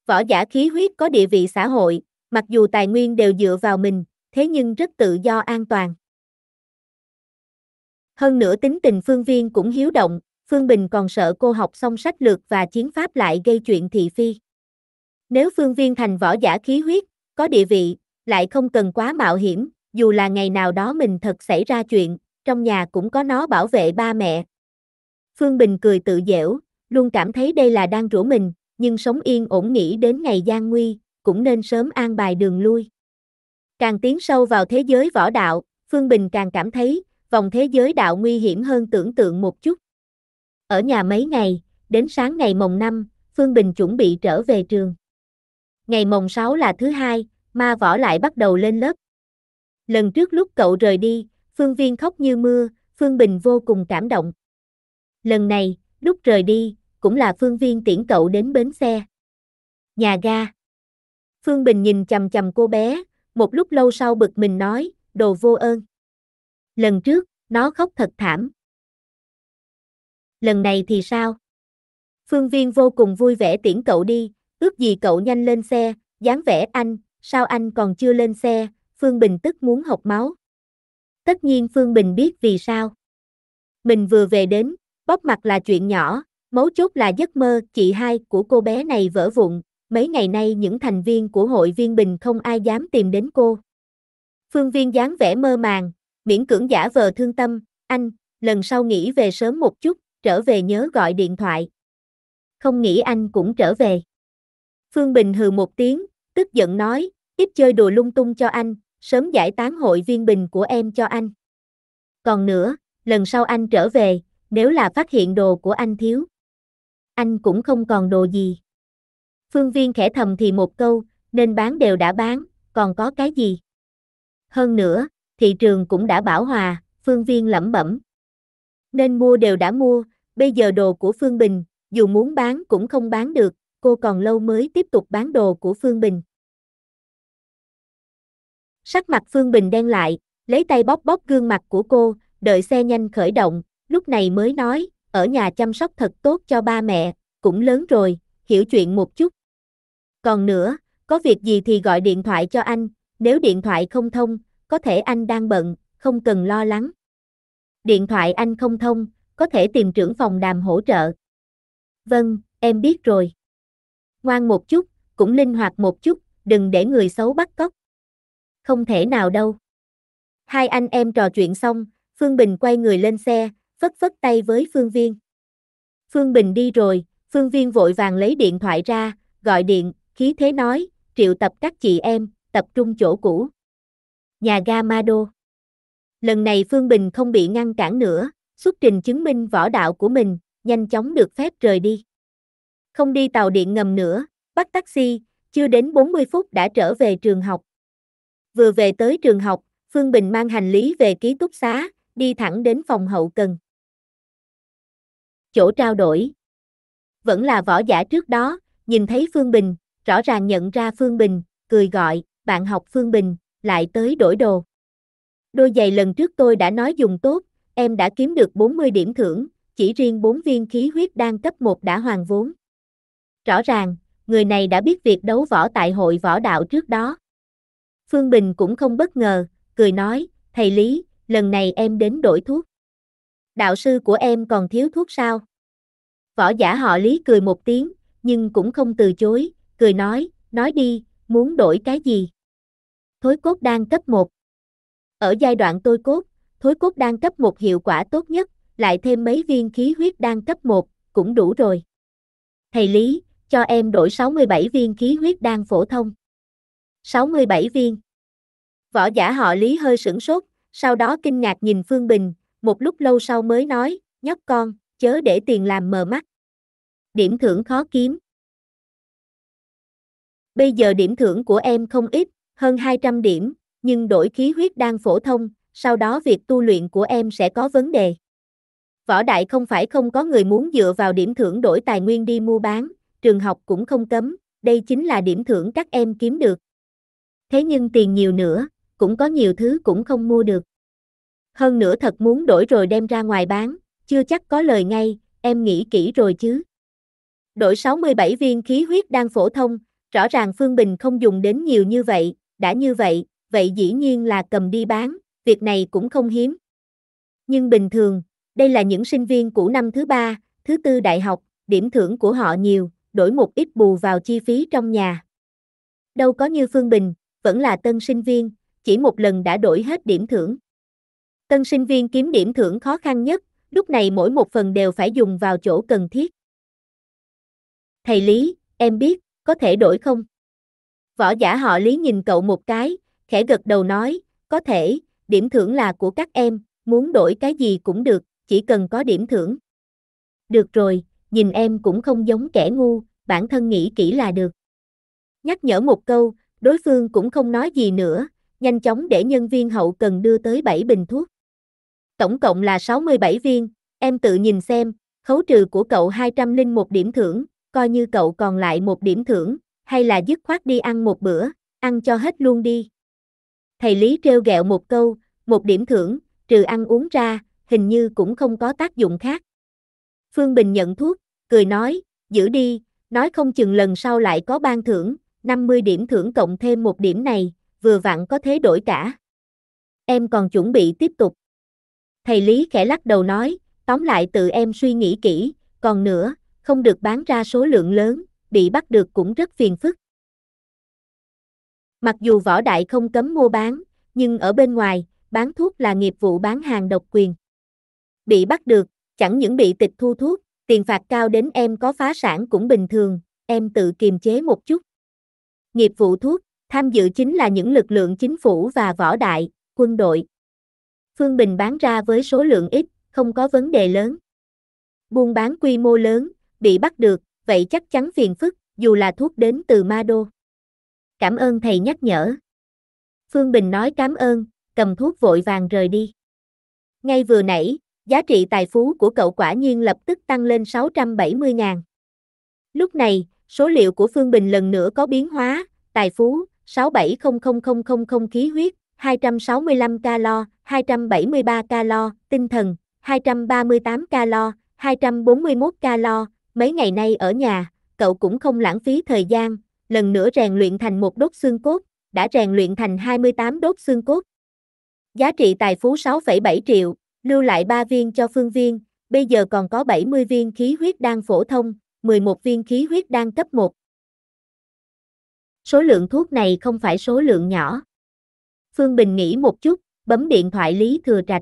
Võ giả khí huyết có địa vị xã hội, mặc dù tài nguyên đều dựa vào mình, thế nhưng rất tự do an toàn. Hơn nữa tính tình Phương Viên cũng hiếu động, Phương Bình còn sợ cô học xong sách lược và chiến pháp lại gây chuyện thị phi. Nếu Phương Viên thành võ giả khí huyết, có địa vị, lại không cần quá mạo hiểm, dù là ngày nào đó mình thật xảy ra chuyện, trong nhà cũng có nó bảo vệ ba mẹ, Phương Bình cười tự dẻo, luôn cảm thấy đây là đang rủa mình, nhưng sống yên ổn nghĩ đến ngày gian nguy, cũng nên sớm an bài đường lui. Càng tiến sâu vào thế giới võ đạo, Phương Bình càng cảm thấy, vòng thế giới đạo nguy hiểm hơn tưởng tượng một chút. Ở nhà mấy ngày, đến sáng ngày mồng 5, Phương Bình chuẩn bị trở về trường. Ngày mồng 6 là thứ hai, ma võ lại bắt đầu lên lớp. Lần trước lúc cậu rời đi, Phương Viên khóc như mưa, Phương Bình vô cùng cảm động. Lần này, lúc rời đi, cũng là Phương Viên tiễn cậu đến bến xe. Nhà ga. Phương Bình nhìn chầm chầm cô bé, một lúc lâu sau bực mình nói, đồ vô ơn. Lần trước, nó khóc thật thảm. Lần này thì sao? Phương Viên vô cùng vui vẻ tiễn cậu đi, ước gì cậu nhanh lên xe, dáng vẻ anh, sao anh còn chưa lên xe, Phương Bình tức muốn học máu. Tất nhiên Phương Bình biết vì sao. Mình vừa về đến, Bóp mặt là chuyện nhỏ, mấu chốt là giấc mơ chị hai của cô bé này vỡ vụn, mấy ngày nay những thành viên của hội viên bình không ai dám tìm đến cô. Phương viên dáng vẻ mơ màng, miễn cưỡng giả vờ thương tâm, anh, lần sau nghỉ về sớm một chút, trở về nhớ gọi điện thoại. Không nghĩ anh cũng trở về. Phương Bình hừ một tiếng, tức giận nói, ít chơi đùa lung tung cho anh, sớm giải tán hội viên bình của em cho anh. Còn nữa, lần sau anh trở về, nếu là phát hiện đồ của anh thiếu. Anh cũng không còn đồ gì. Phương Viên khẽ thầm thì một câu, nên bán đều đã bán, còn có cái gì? Hơn nữa, thị trường cũng đã bảo hòa, Phương Viên lẩm bẩm. Nên mua đều đã mua, bây giờ đồ của Phương Bình, dù muốn bán cũng không bán được, cô còn lâu mới tiếp tục bán đồ của Phương Bình. Sắc mặt Phương Bình đen lại, lấy tay bóp bóp gương mặt của cô, đợi xe nhanh khởi động, lúc này mới nói, ở nhà chăm sóc thật tốt cho ba mẹ, cũng lớn rồi, hiểu chuyện một chút. Còn nữa, có việc gì thì gọi điện thoại cho anh, nếu điện thoại không thông, có thể anh đang bận, không cần lo lắng. Điện thoại anh không thông, có thể tìm trưởng phòng đàm hỗ trợ. Vâng, em biết rồi. Ngoan một chút, cũng linh hoạt một chút, đừng để người xấu bắt cóc. Không thể nào đâu. Hai anh em trò chuyện xong, Phương Bình quay người lên xe, phất phất tay với Phương Viên. Phương Bình đi rồi, Phương Viên vội vàng lấy điện thoại ra, gọi điện, khí thế nói, triệu tập các chị em, tập trung chỗ cũ. Nhà ga Mado. Lần này Phương Bình không bị ngăn cản nữa, xuất trình chứng minh võ đạo của mình, nhanh chóng được phép rời đi. Không đi tàu điện ngầm nữa, bắt taxi, chưa đến 40 phút đã trở về trường học. Vừa về tới trường học, Phương Bình mang hành lý về ký túc xá, đi thẳng đến phòng hậu cần chỗ trao đổi. Vẫn là võ giả trước đó, nhìn thấy Phương Bình, rõ ràng nhận ra Phương Bình, cười gọi, bạn học Phương Bình, lại tới đổi đồ. Đôi giày lần trước tôi đã nói dùng tốt, em đã kiếm được 40 điểm thưởng, chỉ riêng 4 viên khí huyết đang cấp 1 đã hoàn vốn. Rõ ràng, người này đã biết việc đấu võ tại hội võ đạo trước đó. Phương Bình cũng không bất ngờ, cười nói, thầy Lý, lần này em đến đổi thuốc đạo sư của em còn thiếu thuốc sao? Võ giả họ lý cười một tiếng, nhưng cũng không từ chối, cười nói, nói đi, muốn đổi cái gì? Thối cốt đang cấp 1 Ở giai đoạn tôi cốt, thối cốt đang cấp 1 hiệu quả tốt nhất, lại thêm mấy viên khí huyết đang cấp 1, cũng đủ rồi. Thầy Lý, cho em đổi 67 viên khí huyết đang phổ thông. 67 viên. Võ giả họ Lý hơi sửng sốt, sau đó kinh ngạc nhìn Phương Bình, một lúc lâu sau mới nói, nhóc con, chớ để tiền làm mờ mắt. Điểm thưởng khó kiếm. Bây giờ điểm thưởng của em không ít, hơn 200 điểm, nhưng đổi khí huyết đang phổ thông, sau đó việc tu luyện của em sẽ có vấn đề. Võ đại không phải không có người muốn dựa vào điểm thưởng đổi tài nguyên đi mua bán, trường học cũng không cấm, đây chính là điểm thưởng các em kiếm được. Thế nhưng tiền nhiều nữa, cũng có nhiều thứ cũng không mua được hơn nữa thật muốn đổi rồi đem ra ngoài bán, chưa chắc có lời ngay, em nghĩ kỹ rồi chứ. Đổi 67 viên khí huyết đang phổ thông, rõ ràng Phương Bình không dùng đến nhiều như vậy, đã như vậy, vậy dĩ nhiên là cầm đi bán, việc này cũng không hiếm. Nhưng bình thường, đây là những sinh viên của năm thứ ba, thứ tư đại học, điểm thưởng của họ nhiều, đổi một ít bù vào chi phí trong nhà. Đâu có như Phương Bình, vẫn là tân sinh viên, chỉ một lần đã đổi hết điểm thưởng. Tân sinh viên kiếm điểm thưởng khó khăn nhất, lúc này mỗi một phần đều phải dùng vào chỗ cần thiết. Thầy Lý, em biết, có thể đổi không? Võ giả họ Lý nhìn cậu một cái, khẽ gật đầu nói, có thể, điểm thưởng là của các em, muốn đổi cái gì cũng được, chỉ cần có điểm thưởng. Được rồi, nhìn em cũng không giống kẻ ngu, bản thân nghĩ kỹ là được. Nhắc nhở một câu, đối phương cũng không nói gì nữa, nhanh chóng để nhân viên hậu cần đưa tới 7 bình thuốc tổng cộng là 67 viên, em tự nhìn xem, khấu trừ của cậu 201 điểm thưởng, coi như cậu còn lại một điểm thưởng, hay là dứt khoát đi ăn một bữa, ăn cho hết luôn đi. Thầy Lý trêu ghẹo một câu, một điểm thưởng, trừ ăn uống ra, hình như cũng không có tác dụng khác. Phương Bình nhận thuốc, cười nói, giữ đi, nói không chừng lần sau lại có ban thưởng, 50 điểm thưởng cộng thêm một điểm này, vừa vặn có thế đổi cả. Em còn chuẩn bị tiếp tục. Thầy Lý khẽ lắc đầu nói, tóm lại tự em suy nghĩ kỹ, còn nữa, không được bán ra số lượng lớn, bị bắt được cũng rất phiền phức. Mặc dù võ đại không cấm mua bán, nhưng ở bên ngoài, bán thuốc là nghiệp vụ bán hàng độc quyền. Bị bắt được, chẳng những bị tịch thu thuốc, tiền phạt cao đến em có phá sản cũng bình thường, em tự kiềm chế một chút. Nghiệp vụ thuốc, tham dự chính là những lực lượng chính phủ và võ đại, quân đội, Phương Bình bán ra với số lượng ít, không có vấn đề lớn. Buôn bán quy mô lớn, bị bắt được, vậy chắc chắn phiền phức, dù là thuốc đến từ ma đô. Cảm ơn thầy nhắc nhở. Phương Bình nói cảm ơn, cầm thuốc vội vàng rời đi. Ngay vừa nãy, giá trị tài phú của cậu quả nhiên lập tức tăng lên 670 ngàn. Lúc này, số liệu của Phương Bình lần nữa có biến hóa, tài phú 6700000 khí huyết 265 calo, 273 calo, tinh thần, 238 calo, 241 calo, mấy ngày nay ở nhà, cậu cũng không lãng phí thời gian, lần nữa rèn luyện thành một đốt xương cốt, đã rèn luyện thành 28 đốt xương cốt. Giá trị tài phú 6,7 triệu, lưu lại 3 viên cho phương viên, bây giờ còn có 70 viên khí huyết đang phổ thông, 11 viên khí huyết đang cấp 1. Số lượng thuốc này không phải số lượng nhỏ. Phương Bình nghĩ một chút, bấm điện thoại Lý Thừa Trạch.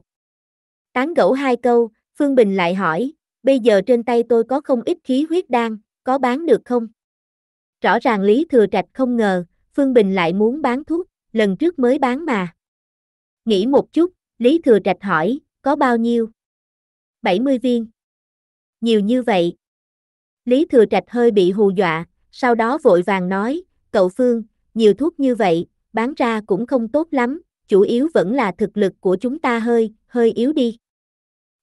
Tán gẫu hai câu, Phương Bình lại hỏi, bây giờ trên tay tôi có không ít khí huyết đan, có bán được không? Rõ ràng Lý Thừa Trạch không ngờ, Phương Bình lại muốn bán thuốc, lần trước mới bán mà. Nghĩ một chút, Lý Thừa Trạch hỏi, có bao nhiêu? 70 viên. Nhiều như vậy. Lý Thừa Trạch hơi bị hù dọa, sau đó vội vàng nói, cậu Phương, nhiều thuốc như vậy, bán ra cũng không tốt lắm, chủ yếu vẫn là thực lực của chúng ta hơi, hơi yếu đi.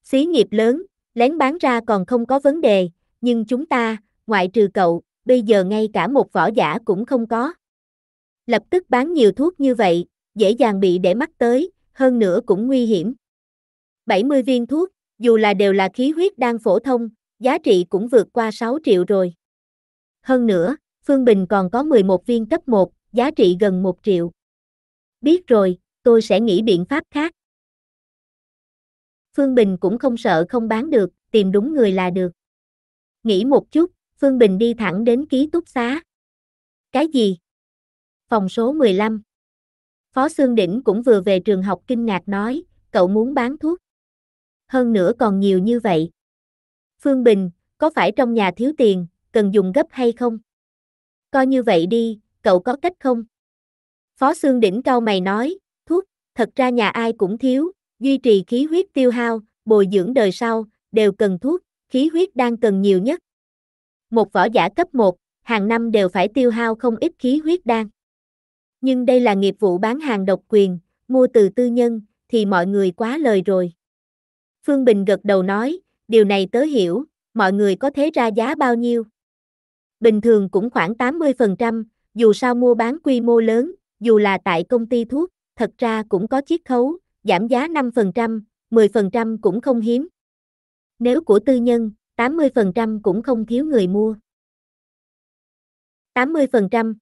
Xí nghiệp lớn, lén bán ra còn không có vấn đề, nhưng chúng ta, ngoại trừ cậu, bây giờ ngay cả một võ giả cũng không có. Lập tức bán nhiều thuốc như vậy, dễ dàng bị để mắt tới, hơn nữa cũng nguy hiểm. 70 viên thuốc, dù là đều là khí huyết đang phổ thông, giá trị cũng vượt qua 6 triệu rồi. Hơn nữa, Phương Bình còn có 11 viên cấp 1, giá trị gần 1 triệu. Biết rồi, tôi sẽ nghĩ biện pháp khác. Phương Bình cũng không sợ không bán được, tìm đúng người là được. Nghĩ một chút, Phương Bình đi thẳng đến ký túc xá. Cái gì? Phòng số 15. Phó Sương Đỉnh cũng vừa về trường học kinh ngạc nói, cậu muốn bán thuốc. Hơn nữa còn nhiều như vậy. Phương Bình, có phải trong nhà thiếu tiền, cần dùng gấp hay không? Coi như vậy đi, cậu có cách không? Phó Xương Đỉnh cao mày nói, thuốc, thật ra nhà ai cũng thiếu, duy trì khí huyết tiêu hao, bồi dưỡng đời sau, đều cần thuốc, khí huyết đang cần nhiều nhất. Một võ giả cấp 1, hàng năm đều phải tiêu hao không ít khí huyết đan. Nhưng đây là nghiệp vụ bán hàng độc quyền, mua từ tư nhân, thì mọi người quá lời rồi. Phương Bình gật đầu nói, điều này tớ hiểu, mọi người có thế ra giá bao nhiêu. Bình thường cũng khoảng 80%, dù sao mua bán quy mô lớn, dù là tại công ty thuốc, thật ra cũng có chiết khấu, giảm giá 5%, 10% cũng không hiếm. Nếu của tư nhân, 80% cũng không thiếu người mua. 80%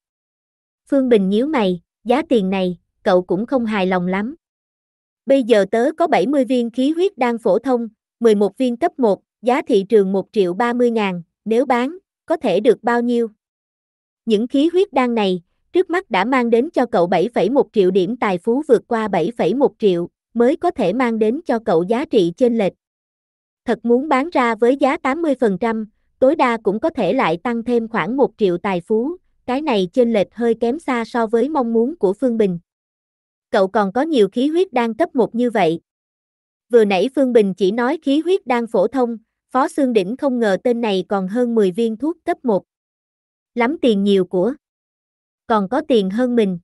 Phương Bình nhíu mày, giá tiền này, cậu cũng không hài lòng lắm. Bây giờ tớ có 70 viên khí huyết đang phổ thông, 11 viên cấp 1, giá thị trường 1 triệu 30 ngàn, nếu bán, có thể được bao nhiêu? Những khí huyết đan này, trước mắt đã mang đến cho cậu 7,1 triệu điểm tài phú vượt qua 7,1 triệu, mới có thể mang đến cho cậu giá trị trên lệch. Thật muốn bán ra với giá 80%, tối đa cũng có thể lại tăng thêm khoảng 1 triệu tài phú, cái này trên lệch hơi kém xa so với mong muốn của Phương Bình. Cậu còn có nhiều khí huyết đan cấp một như vậy. Vừa nãy Phương Bình chỉ nói khí huyết đan phổ thông, Phó Xương Đỉnh không ngờ tên này còn hơn 10 viên thuốc cấp 1 lắm tiền nhiều của. Còn có tiền hơn mình.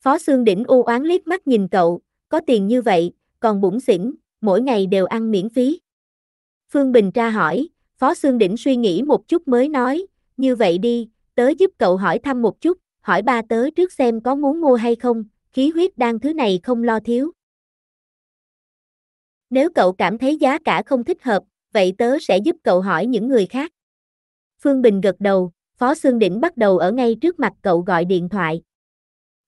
Phó xương Đỉnh u oán liếc mắt nhìn cậu, có tiền như vậy, còn bụng xỉn, mỗi ngày đều ăn miễn phí. Phương Bình tra hỏi, Phó xương Đỉnh suy nghĩ một chút mới nói, như vậy đi, tớ giúp cậu hỏi thăm một chút, hỏi ba tớ trước xem có muốn mua hay không, khí huyết đang thứ này không lo thiếu. Nếu cậu cảm thấy giá cả không thích hợp, vậy tớ sẽ giúp cậu hỏi những người khác. Phương Bình gật đầu, Phó Xương Đỉnh bắt đầu ở ngay trước mặt cậu gọi điện thoại.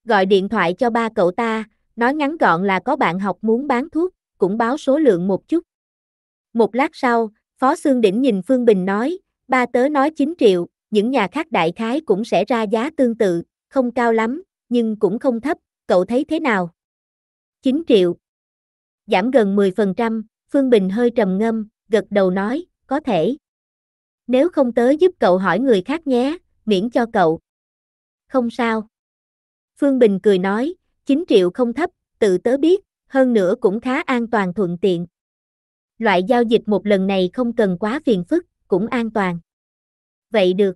Gọi điện thoại cho ba cậu ta, nói ngắn gọn là có bạn học muốn bán thuốc, cũng báo số lượng một chút. Một lát sau, Phó Xương Đỉnh nhìn Phương Bình nói, ba tớ nói 9 triệu, những nhà khác đại khái cũng sẽ ra giá tương tự, không cao lắm, nhưng cũng không thấp, cậu thấy thế nào? 9 triệu. Giảm gần 10%, Phương Bình hơi trầm ngâm, gật đầu nói, có thể. Nếu không tớ giúp cậu hỏi người khác nhé, miễn cho cậu. Không sao. Phương Bình cười nói, 9 triệu không thấp, tự tớ biết, hơn nữa cũng khá an toàn thuận tiện. Loại giao dịch một lần này không cần quá phiền phức, cũng an toàn. Vậy được.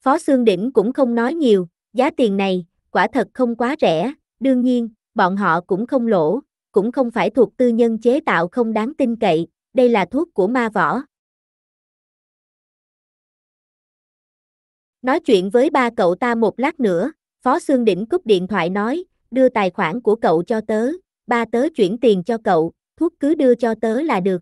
Phó Sương Đỉnh cũng không nói nhiều, giá tiền này, quả thật không quá rẻ, đương nhiên, bọn họ cũng không lỗ, cũng không phải thuộc tư nhân chế tạo không đáng tin cậy, đây là thuốc của ma võ, Nói chuyện với ba cậu ta một lát nữa, Phó xương Đỉnh cúp điện thoại nói, đưa tài khoản của cậu cho tớ, ba tớ chuyển tiền cho cậu, thuốc cứ đưa cho tớ là được.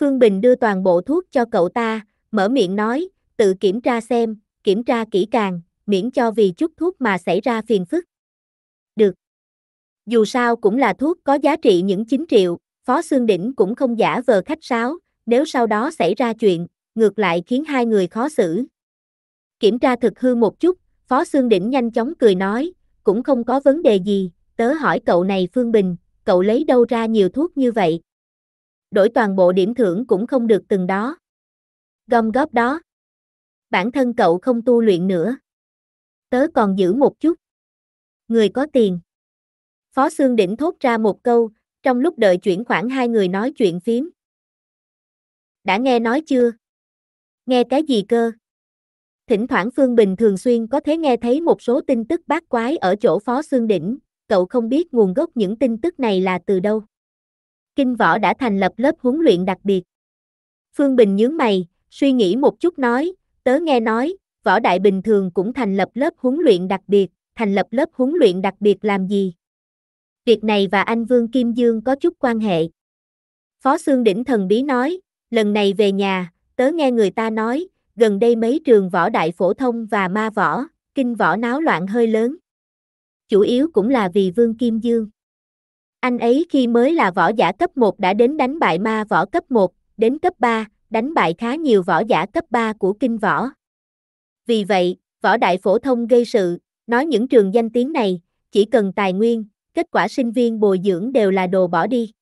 Phương Bình đưa toàn bộ thuốc cho cậu ta, mở miệng nói, tự kiểm tra xem, kiểm tra kỹ càng, miễn cho vì chút thuốc mà xảy ra phiền phức. Được. Dù sao cũng là thuốc có giá trị những 9 triệu, Phó xương Đỉnh cũng không giả vờ khách sáo, nếu sau đó xảy ra chuyện, ngược lại khiến hai người khó xử, kiểm tra thực hư một chút, Phó Xương Đỉnh nhanh chóng cười nói, cũng không có vấn đề gì, tớ hỏi cậu này Phương Bình, cậu lấy đâu ra nhiều thuốc như vậy? Đổi toàn bộ điểm thưởng cũng không được từng đó. Gom góp đó. Bản thân cậu không tu luyện nữa. Tớ còn giữ một chút. Người có tiền. Phó Xương Đỉnh thốt ra một câu, trong lúc đợi chuyển khoản hai người nói chuyện phím. Đã nghe nói chưa? Nghe cái gì cơ? Thỉnh thoảng Phương Bình thường xuyên có thể nghe thấy một số tin tức bát quái ở chỗ Phó Xương Đỉnh, cậu không biết nguồn gốc những tin tức này là từ đâu. Kinh Võ đã thành lập lớp huấn luyện đặc biệt. Phương Bình nhướng mày, suy nghĩ một chút nói, tớ nghe nói, Võ Đại bình thường cũng thành lập lớp huấn luyện đặc biệt, thành lập lớp huấn luyện đặc biệt làm gì? Việc này và anh Vương Kim Dương có chút quan hệ. Phó Xương Đỉnh thần bí nói, lần này về nhà, tớ nghe người ta nói, gần đây mấy trường võ đại phổ thông và ma võ, kinh võ náo loạn hơi lớn. Chủ yếu cũng là vì Vương Kim Dương. Anh ấy khi mới là võ giả cấp 1 đã đến đánh bại ma võ cấp 1, đến cấp 3, đánh bại khá nhiều võ giả cấp 3 của kinh võ. Vì vậy, võ đại phổ thông gây sự, nói những trường danh tiếng này, chỉ cần tài nguyên, kết quả sinh viên bồi dưỡng đều là đồ bỏ đi.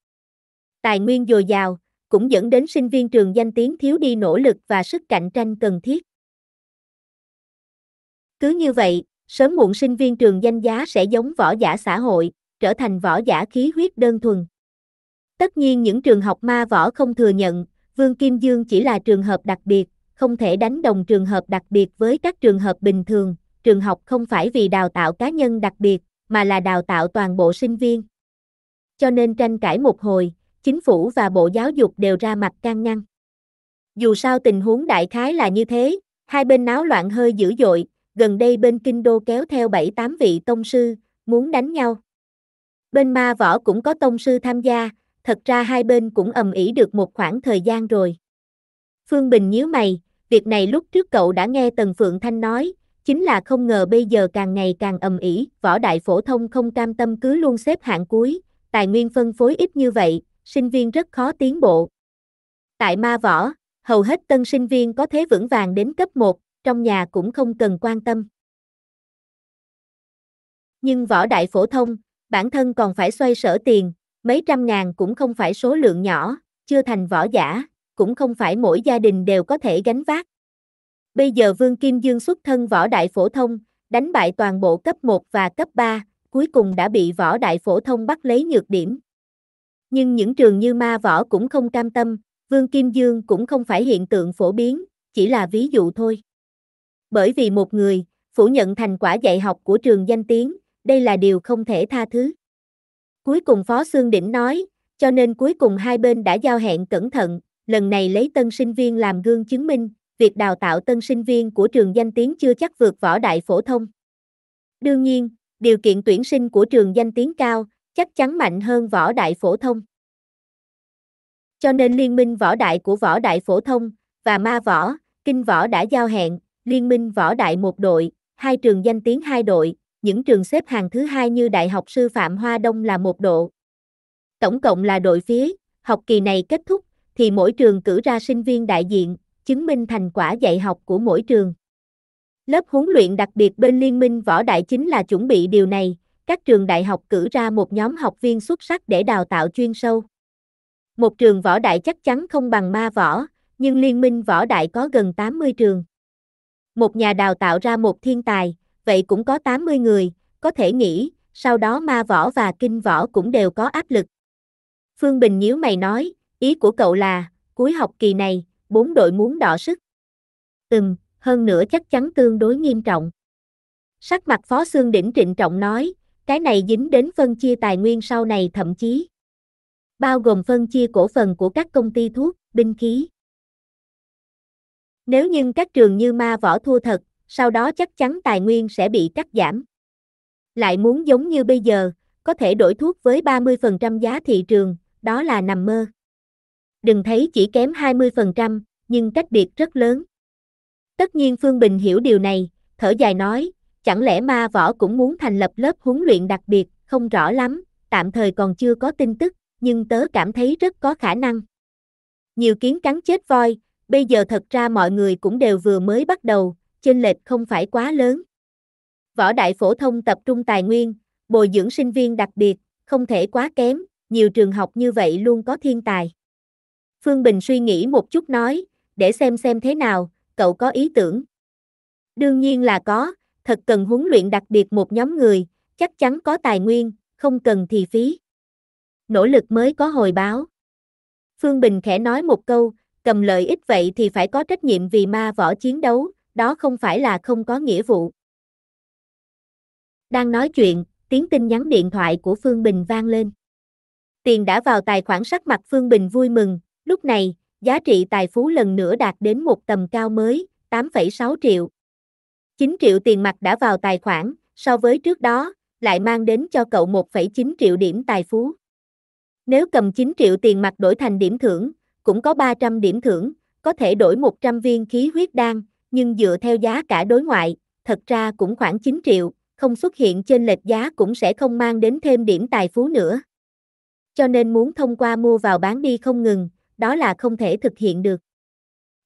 Tài nguyên dồi dào, cũng dẫn đến sinh viên trường danh tiếng thiếu đi nỗ lực và sức cạnh tranh cần thiết. Cứ như vậy, sớm muộn sinh viên trường danh giá sẽ giống võ giả xã hội, trở thành võ giả khí huyết đơn thuần. Tất nhiên những trường học ma võ không thừa nhận, Vương Kim Dương chỉ là trường hợp đặc biệt, không thể đánh đồng trường hợp đặc biệt với các trường hợp bình thường, trường học không phải vì đào tạo cá nhân đặc biệt, mà là đào tạo toàn bộ sinh viên. Cho nên tranh cãi một hồi, chính phủ và Bộ Giáo dục đều ra mặt can ngăn. Dù sao tình huống đại khái là như thế, hai bên náo loạn hơi dữ dội, gần đây bên kinh đô kéo theo 7-8 vị tông sư, muốn đánh nhau. Bên ma võ cũng có tông sư tham gia, thật ra hai bên cũng ầm ĩ được một khoảng thời gian rồi. Phương Bình nhíu mày, việc này lúc trước cậu đã nghe Tần Phượng Thanh nói, chính là không ngờ bây giờ càng ngày càng ầm ĩ, võ đại phổ thông không cam tâm cứ luôn xếp hạng cuối, tài nguyên phân phối ít như vậy, sinh viên rất khó tiến bộ. Tại ma võ, hầu hết tân sinh viên có thế vững vàng đến cấp 1, trong nhà cũng không cần quan tâm. Nhưng võ đại phổ thông, bản thân còn phải xoay sở tiền, mấy trăm ngàn cũng không phải số lượng nhỏ, chưa thành võ giả, cũng không phải mỗi gia đình đều có thể gánh vác. Bây giờ Vương Kim Dương xuất thân võ đại phổ thông, đánh bại toàn bộ cấp 1 và cấp 3, cuối cùng đã bị võ đại phổ thông bắt lấy nhược điểm. Nhưng những trường như ma võ cũng không cam tâm, Vương Kim Dương cũng không phải hiện tượng phổ biến, chỉ là ví dụ thôi. Bởi vì một người, phủ nhận thành quả dạy học của trường danh tiếng, đây là điều không thể tha thứ. Cuối cùng Phó Xương Đỉnh nói, cho nên cuối cùng hai bên đã giao hẹn cẩn thận, lần này lấy tân sinh viên làm gương chứng minh, việc đào tạo tân sinh viên của trường danh tiếng chưa chắc vượt võ đại phổ thông. Đương nhiên, điều kiện tuyển sinh của trường danh tiếng cao, chắc chắn mạnh hơn võ đại phổ thông. Cho nên liên minh võ đại của võ đại phổ thông và ma võ, kinh võ đã giao hẹn, liên minh võ đại một đội, hai trường danh tiếng hai đội, những trường xếp hàng thứ hai như Đại học Sư Phạm Hoa Đông là một đội. Tổng cộng là đội phía, học kỳ này kết thúc, thì mỗi trường cử ra sinh viên đại diện, chứng minh thành quả dạy học của mỗi trường. Lớp huấn luyện đặc biệt bên Liên minh Võ Đại chính là chuẩn bị điều này, các trường đại học cử ra một nhóm học viên xuất sắc để đào tạo chuyên sâu. Một trường võ đại chắc chắn không bằng ma võ, nhưng liên minh võ đại có gần 80 trường. Một nhà đào tạo ra một thiên tài, vậy cũng có 80 người, có thể nghĩ, sau đó ma võ và kinh võ cũng đều có áp lực. Phương Bình nhíu mày nói, ý của cậu là, cuối học kỳ này, bốn đội muốn đỏ sức. Ừm, hơn nữa chắc chắn tương đối nghiêm trọng. Sắc mặt Phó Xương Đỉnh trịnh trọng nói, cái này dính đến phân chia tài nguyên sau này thậm chí bao gồm phân chia cổ phần của các công ty thuốc, binh khí. Nếu như các trường như ma võ thua thật, sau đó chắc chắn tài nguyên sẽ bị cắt giảm. Lại muốn giống như bây giờ, có thể đổi thuốc với 30% giá thị trường, đó là nằm mơ. Đừng thấy chỉ kém 20%, nhưng cách biệt rất lớn. Tất nhiên Phương Bình hiểu điều này, thở dài nói, Chẳng lẽ ma võ cũng muốn thành lập lớp huấn luyện đặc biệt, không rõ lắm, tạm thời còn chưa có tin tức, nhưng tớ cảm thấy rất có khả năng. Nhiều kiến cắn chết voi, bây giờ thật ra mọi người cũng đều vừa mới bắt đầu, chênh lệch không phải quá lớn. Võ đại phổ thông tập trung tài nguyên, bồi dưỡng sinh viên đặc biệt, không thể quá kém, nhiều trường học như vậy luôn có thiên tài. Phương Bình suy nghĩ một chút nói, để xem xem thế nào, cậu có ý tưởng. Đương nhiên là có, thật cần huấn luyện đặc biệt một nhóm người, chắc chắn có tài nguyên, không cần thì phí. Nỗ lực mới có hồi báo. Phương Bình khẽ nói một câu, cầm lợi ích vậy thì phải có trách nhiệm vì ma võ chiến đấu, đó không phải là không có nghĩa vụ. Đang nói chuyện, tiếng tin nhắn điện thoại của Phương Bình vang lên. Tiền đã vào tài khoản sắc mặt Phương Bình vui mừng, lúc này, giá trị tài phú lần nữa đạt đến một tầm cao mới, 8,6 triệu. 9 triệu tiền mặt đã vào tài khoản, so với trước đó, lại mang đến cho cậu 1,9 triệu điểm tài phú. Nếu cầm 9 triệu tiền mặt đổi thành điểm thưởng, cũng có 300 điểm thưởng, có thể đổi 100 viên khí huyết đan, nhưng dựa theo giá cả đối ngoại, thật ra cũng khoảng 9 triệu, không xuất hiện trên lệch giá cũng sẽ không mang đến thêm điểm tài phú nữa. Cho nên muốn thông qua mua vào bán đi không ngừng, đó là không thể thực hiện được.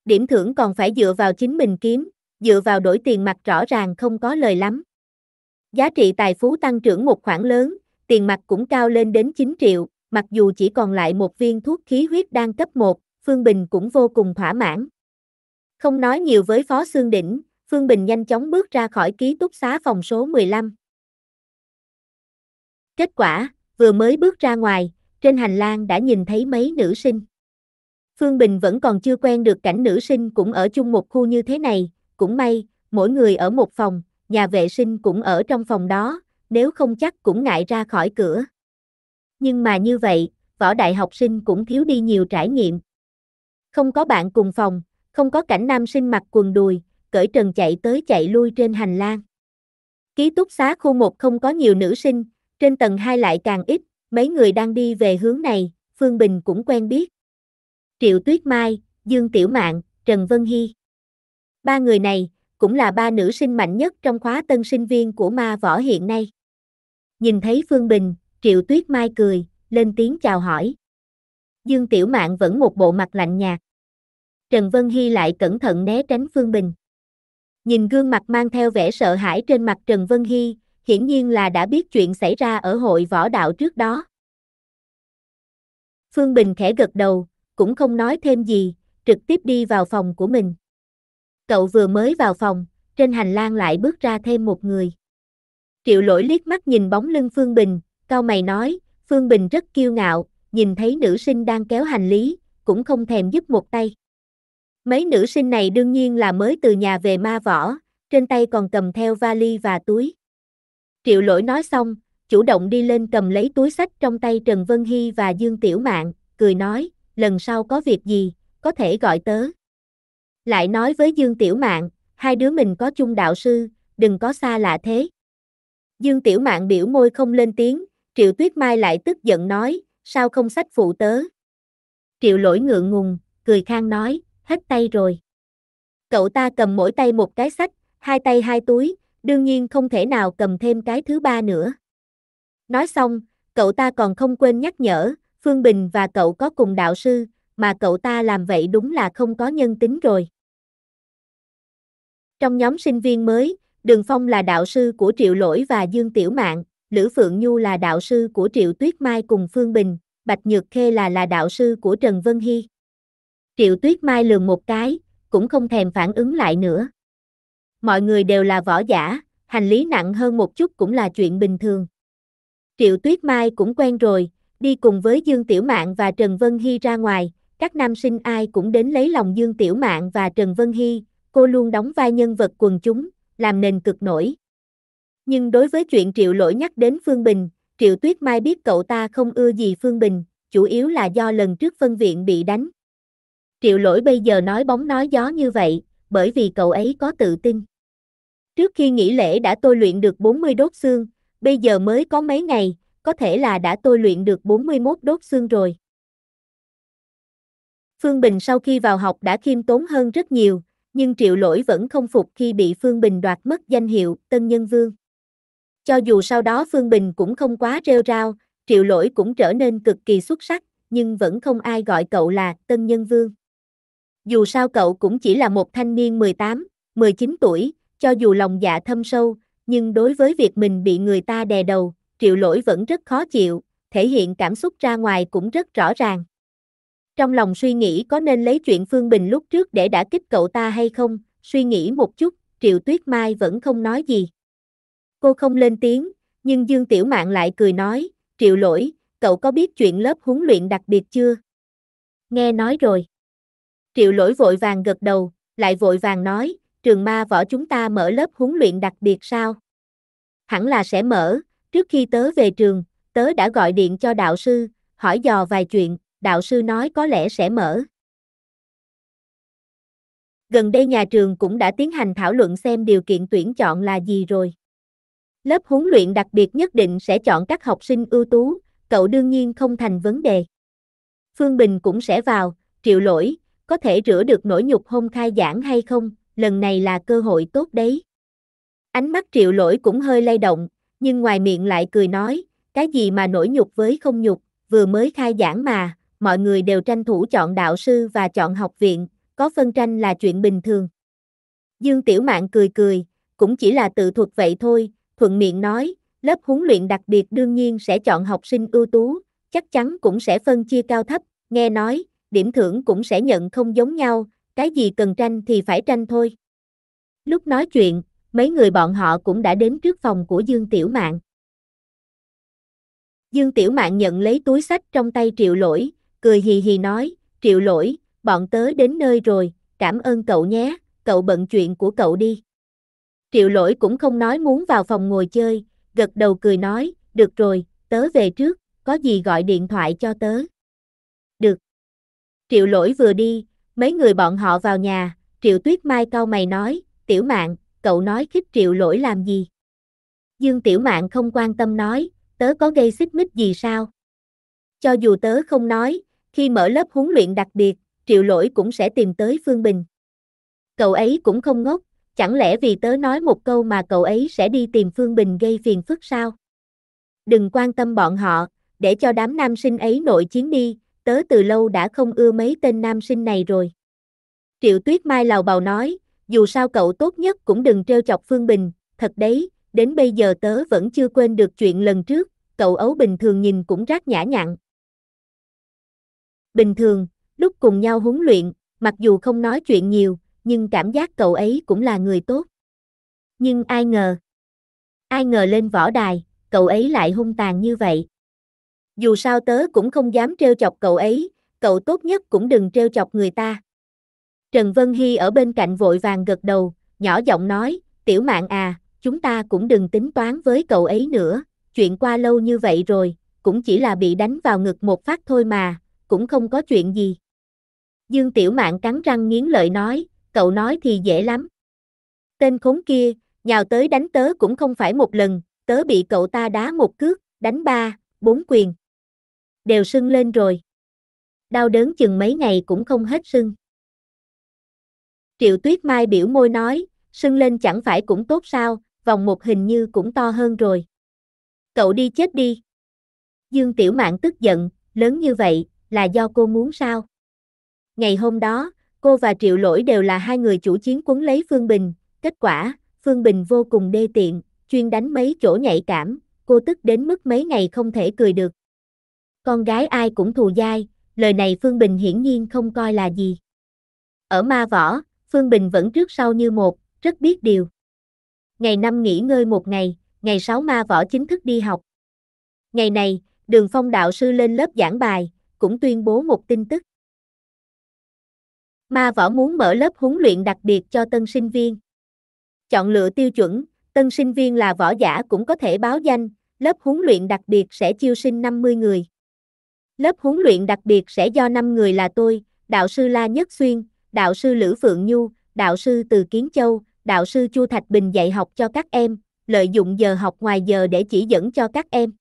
Điểm thưởng còn phải dựa vào chính mình kiếm, dựa vào đổi tiền mặt rõ ràng không có lời lắm. Giá trị tài phú tăng trưởng một khoản lớn, tiền mặt cũng cao lên đến 9 triệu, mặc dù chỉ còn lại một viên thuốc khí huyết đang cấp 1, Phương Bình cũng vô cùng thỏa mãn. Không nói nhiều với Phó Xương Đỉnh, Phương Bình nhanh chóng bước ra khỏi ký túc xá phòng số 15. Kết quả, vừa mới bước ra ngoài, trên hành lang đã nhìn thấy mấy nữ sinh. Phương Bình vẫn còn chưa quen được cảnh nữ sinh cũng ở chung một khu như thế này, cũng may, mỗi người ở một phòng, nhà vệ sinh cũng ở trong phòng đó, nếu không chắc cũng ngại ra khỏi cửa. Nhưng mà như vậy, võ đại học sinh cũng thiếu đi nhiều trải nghiệm. Không có bạn cùng phòng, không có cảnh nam sinh mặc quần đùi, cởi trần chạy tới chạy lui trên hành lang. Ký túc xá khu 1 không có nhiều nữ sinh, trên tầng 2 lại càng ít, mấy người đang đi về hướng này, Phương Bình cũng quen biết. Triệu Tuyết Mai, Dương Tiểu mạng Trần Vân Hy Ba người này cũng là ba nữ sinh mạnh nhất trong khóa tân sinh viên của ma võ hiện nay. Nhìn thấy Phương Bình, Triệu Tuyết Mai cười, lên tiếng chào hỏi. Dương Tiểu Mạn vẫn một bộ mặt lạnh nhạt. Trần Vân Hy lại cẩn thận né tránh Phương Bình. Nhìn gương mặt mang theo vẻ sợ hãi trên mặt Trần Vân Hy, hiển nhiên là đã biết chuyện xảy ra ở hội võ đạo trước đó. Phương Bình khẽ gật đầu, cũng không nói thêm gì, trực tiếp đi vào phòng của mình. Cậu vừa mới vào phòng, trên hành lang lại bước ra thêm một người. Triệu lỗi liếc mắt nhìn bóng lưng Phương Bình, cao mày nói, Phương Bình rất kiêu ngạo, nhìn thấy nữ sinh đang kéo hành lý, cũng không thèm giúp một tay. Mấy nữ sinh này đương nhiên là mới từ nhà về ma võ, trên tay còn cầm theo vali và túi. Triệu lỗi nói xong, chủ động đi lên cầm lấy túi sách trong tay Trần Vân Hy và Dương Tiểu mạng cười nói, lần sau có việc gì, có thể gọi tới lại nói với Dương Tiểu Mạn, hai đứa mình có chung đạo sư, đừng có xa lạ thế. Dương Tiểu Mạn biểu môi không lên tiếng, Triệu Tuyết Mai lại tức giận nói, sao không sách phụ tớ. Triệu lỗi ngượng ngùng, cười khang nói, hết tay rồi. Cậu ta cầm mỗi tay một cái sách, hai tay hai túi, đương nhiên không thể nào cầm thêm cái thứ ba nữa. Nói xong, cậu ta còn không quên nhắc nhở, Phương Bình và cậu có cùng đạo sư, mà cậu ta làm vậy đúng là không có nhân tính rồi. Trong nhóm sinh viên mới, Đường Phong là đạo sư của Triệu Lỗi và Dương Tiểu Mạn, Lữ Phượng Nhu là đạo sư của Triệu Tuyết Mai cùng Phương Bình, Bạch Nhược Khê là là đạo sư của Trần Vân Hy. Triệu Tuyết Mai lườm một cái, cũng không thèm phản ứng lại nữa. Mọi người đều là võ giả, hành lý nặng hơn một chút cũng là chuyện bình thường. Triệu Tuyết Mai cũng quen rồi, đi cùng với Dương Tiểu Mạn và Trần Vân Hy ra ngoài, các nam sinh ai cũng đến lấy lòng Dương Tiểu Mạn và Trần Vân Hy, cô luôn đóng vai nhân vật quần chúng, làm nền cực nổi. Nhưng đối với chuyện Triệu Lỗi nhắc đến Phương Bình, Triệu Tuyết Mai biết cậu ta không ưa gì Phương Bình, chủ yếu là do lần trước phân viện bị đánh. Triệu Lỗi bây giờ nói bóng nói gió như vậy, bởi vì cậu ấy có tự tin. Trước khi nghỉ lễ đã tôi luyện được 40 đốt xương, bây giờ mới có mấy ngày, có thể là đã tôi luyện được 41 đốt xương rồi. Phương Bình sau khi vào học đã khiêm tốn hơn rất nhiều, nhưng Triệu Lỗi vẫn không phục khi bị Phương Bình đoạt mất danh hiệu Tân Nhân Vương. Cho dù sau đó Phương Bình cũng không quá rêu rao, Triệu Lỗi cũng trở nên cực kỳ xuất sắc, nhưng vẫn không ai gọi cậu là Tân Nhân Vương. Dù sao cậu cũng chỉ là một thanh niên 18, 19 tuổi, cho dù lòng dạ thâm sâu, nhưng đối với việc mình bị người ta đè đầu, Triệu Lỗi vẫn rất khó chịu, thể hiện cảm xúc ra ngoài cũng rất rõ ràng. Trong lòng suy nghĩ có nên lấy chuyện Phương Bình lúc trước để đã kích cậu ta hay không, suy nghĩ một chút, Triệu Tuyết Mai vẫn không nói gì. Cô không lên tiếng, nhưng Dương Tiểu Mạn lại cười nói, Triệu lỗi, cậu có biết chuyện lớp huấn luyện đặc biệt chưa? Nghe nói rồi. Triệu lỗi vội vàng gật đầu, lại vội vàng nói, trường ma võ chúng ta mở lớp huấn luyện đặc biệt sao? Hẳn là sẽ mở, trước khi tớ về trường, tớ đã gọi điện cho đạo sư, hỏi dò vài chuyện, đạo sư nói có lẽ sẽ mở. Gần đây nhà trường cũng đã tiến hành thảo luận xem điều kiện tuyển chọn là gì rồi. Lớp huấn luyện đặc biệt nhất định sẽ chọn các học sinh ưu tú, cậu đương nhiên không thành vấn đề. Phương Bình cũng sẽ vào, triệu lỗi, có thể rửa được nỗi nhục hôm khai giảng hay không, lần này là cơ hội tốt đấy. Ánh mắt triệu lỗi cũng hơi lay động, nhưng ngoài miệng lại cười nói, cái gì mà nổi nhục với không nhục, vừa mới khai giảng mà, mọi người đều tranh thủ chọn đạo sư và chọn học viện, có phân tranh là chuyện bình thường. Dương Tiểu Mạn cười cười, cũng chỉ là tự thuật vậy thôi, thuận miệng nói, lớp huấn luyện đặc biệt đương nhiên sẽ chọn học sinh ưu tú, chắc chắn cũng sẽ phân chia cao thấp, nghe nói, điểm thưởng cũng sẽ nhận không giống nhau, cái gì cần tranh thì phải tranh thôi. Lúc nói chuyện, mấy người bọn họ cũng đã đến trước phòng của Dương Tiểu Mạn. Dương Tiểu Mạn nhận lấy túi sách trong tay Triệu Lỗi, cười hì hì nói, triệu lỗi, bọn tớ đến nơi rồi, cảm ơn cậu nhé, cậu bận chuyện của cậu đi. Triệu lỗi cũng không nói muốn vào phòng ngồi chơi, gật đầu cười nói, được rồi, tớ về trước, có gì gọi điện thoại cho tớ. Được. Triệu lỗi vừa đi, mấy người bọn họ vào nhà, triệu tuyết mai cao mày nói, tiểu mạng, cậu nói khích triệu lỗi làm gì? Dương tiểu mạng không quan tâm nói, tớ có gây xích mích gì sao? Cho dù tớ không nói, khi mở lớp huấn luyện đặc biệt, Triệu Lỗi cũng sẽ tìm tới Phương Bình. Cậu ấy cũng không ngốc, chẳng lẽ vì tớ nói một câu mà cậu ấy sẽ đi tìm Phương Bình gây phiền phức sao? Đừng quan tâm bọn họ, để cho đám nam sinh ấy nội chiến đi, tớ từ lâu đã không ưa mấy tên nam sinh này rồi. Triệu Tuyết Mai lào bào nói, dù sao cậu tốt nhất cũng đừng trêu chọc Phương Bình, thật đấy, đến bây giờ tớ vẫn chưa quên được chuyện lần trước, cậu ấu bình thường nhìn cũng rác nhã nhặn. Bình thường, lúc cùng nhau huấn luyện, mặc dù không nói chuyện nhiều, nhưng cảm giác cậu ấy cũng là người tốt. Nhưng ai ngờ, ai ngờ lên võ đài, cậu ấy lại hung tàn như vậy. Dù sao tớ cũng không dám trêu chọc cậu ấy, cậu tốt nhất cũng đừng trêu chọc người ta. Trần Vân Hy ở bên cạnh vội vàng gật đầu, nhỏ giọng nói, tiểu mạng à, chúng ta cũng đừng tính toán với cậu ấy nữa, chuyện qua lâu như vậy rồi, cũng chỉ là bị đánh vào ngực một phát thôi mà, cũng không có chuyện gì. Dương Tiểu Mạn cắn răng nghiến lợi nói, cậu nói thì dễ lắm. Tên khốn kia, nhào tới đánh tớ cũng không phải một lần, tớ bị cậu ta đá một cước, đánh ba, bốn quyền. Đều sưng lên rồi. Đau đớn chừng mấy ngày cũng không hết sưng. Triệu Tuyết Mai biểu môi nói, sưng lên chẳng phải cũng tốt sao, vòng một hình như cũng to hơn rồi. Cậu đi chết đi. Dương Tiểu Mạn tức giận, lớn như vậy, là do cô muốn sao? Ngày hôm đó, cô và Triệu Lỗi đều là hai người chủ chiến quấn lấy Phương Bình, kết quả, Phương Bình vô cùng đê tiện, chuyên đánh mấy chỗ nhạy cảm, cô tức đến mức mấy ngày không thể cười được. Con gái ai cũng thù dai, lời này Phương Bình hiển nhiên không coi là gì. Ở ma võ, Phương Bình vẫn trước sau như một, rất biết điều. Ngày năm nghỉ ngơi một ngày, ngày sáu ma võ chính thức đi học. Ngày này, đường phong đạo sư lên lớp giảng bài, cũng tuyên bố một tin tức. Ma Võ muốn mở lớp huấn luyện đặc biệt cho tân sinh viên. Chọn lựa tiêu chuẩn, tân sinh viên là võ giả cũng có thể báo danh, lớp huấn luyện đặc biệt sẽ chiêu sinh 50 người. Lớp huấn luyện đặc biệt sẽ do 5 người là tôi, đạo sư La Nhất Xuyên, đạo sư Lữ Phượng Nhu, đạo sư Từ Kiến Châu, đạo sư Chu Thạch Bình dạy học cho các em, lợi dụng giờ học ngoài giờ để chỉ dẫn cho các em.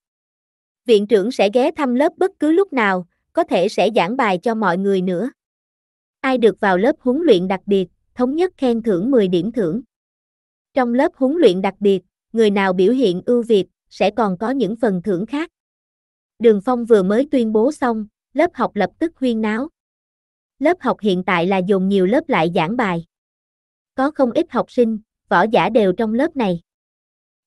Viện trưởng sẽ ghé thăm lớp bất cứ lúc nào, có thể sẽ giảng bài cho mọi người nữa. Ai được vào lớp huấn luyện đặc biệt, thống nhất khen thưởng 10 điểm thưởng. Trong lớp huấn luyện đặc biệt, người nào biểu hiện ưu việt sẽ còn có những phần thưởng khác. Đường Phong vừa mới tuyên bố xong, lớp học lập tức huyên náo. Lớp học hiện tại là dùng nhiều lớp lại giảng bài. Có không ít học sinh, võ giả đều trong lớp này.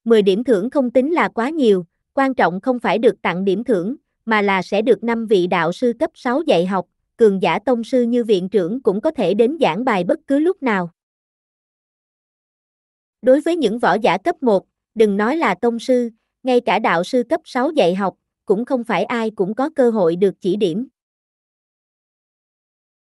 10 điểm thưởng không tính là quá nhiều, quan trọng không phải được tặng điểm thưởng, mà là sẽ được năm vị đạo sư cấp 6 dạy học, cường giả tông sư như viện trưởng cũng có thể đến giảng bài bất cứ lúc nào. Đối với những võ giả cấp 1, đừng nói là tông sư, ngay cả đạo sư cấp 6 dạy học, cũng không phải ai cũng có cơ hội được chỉ điểm.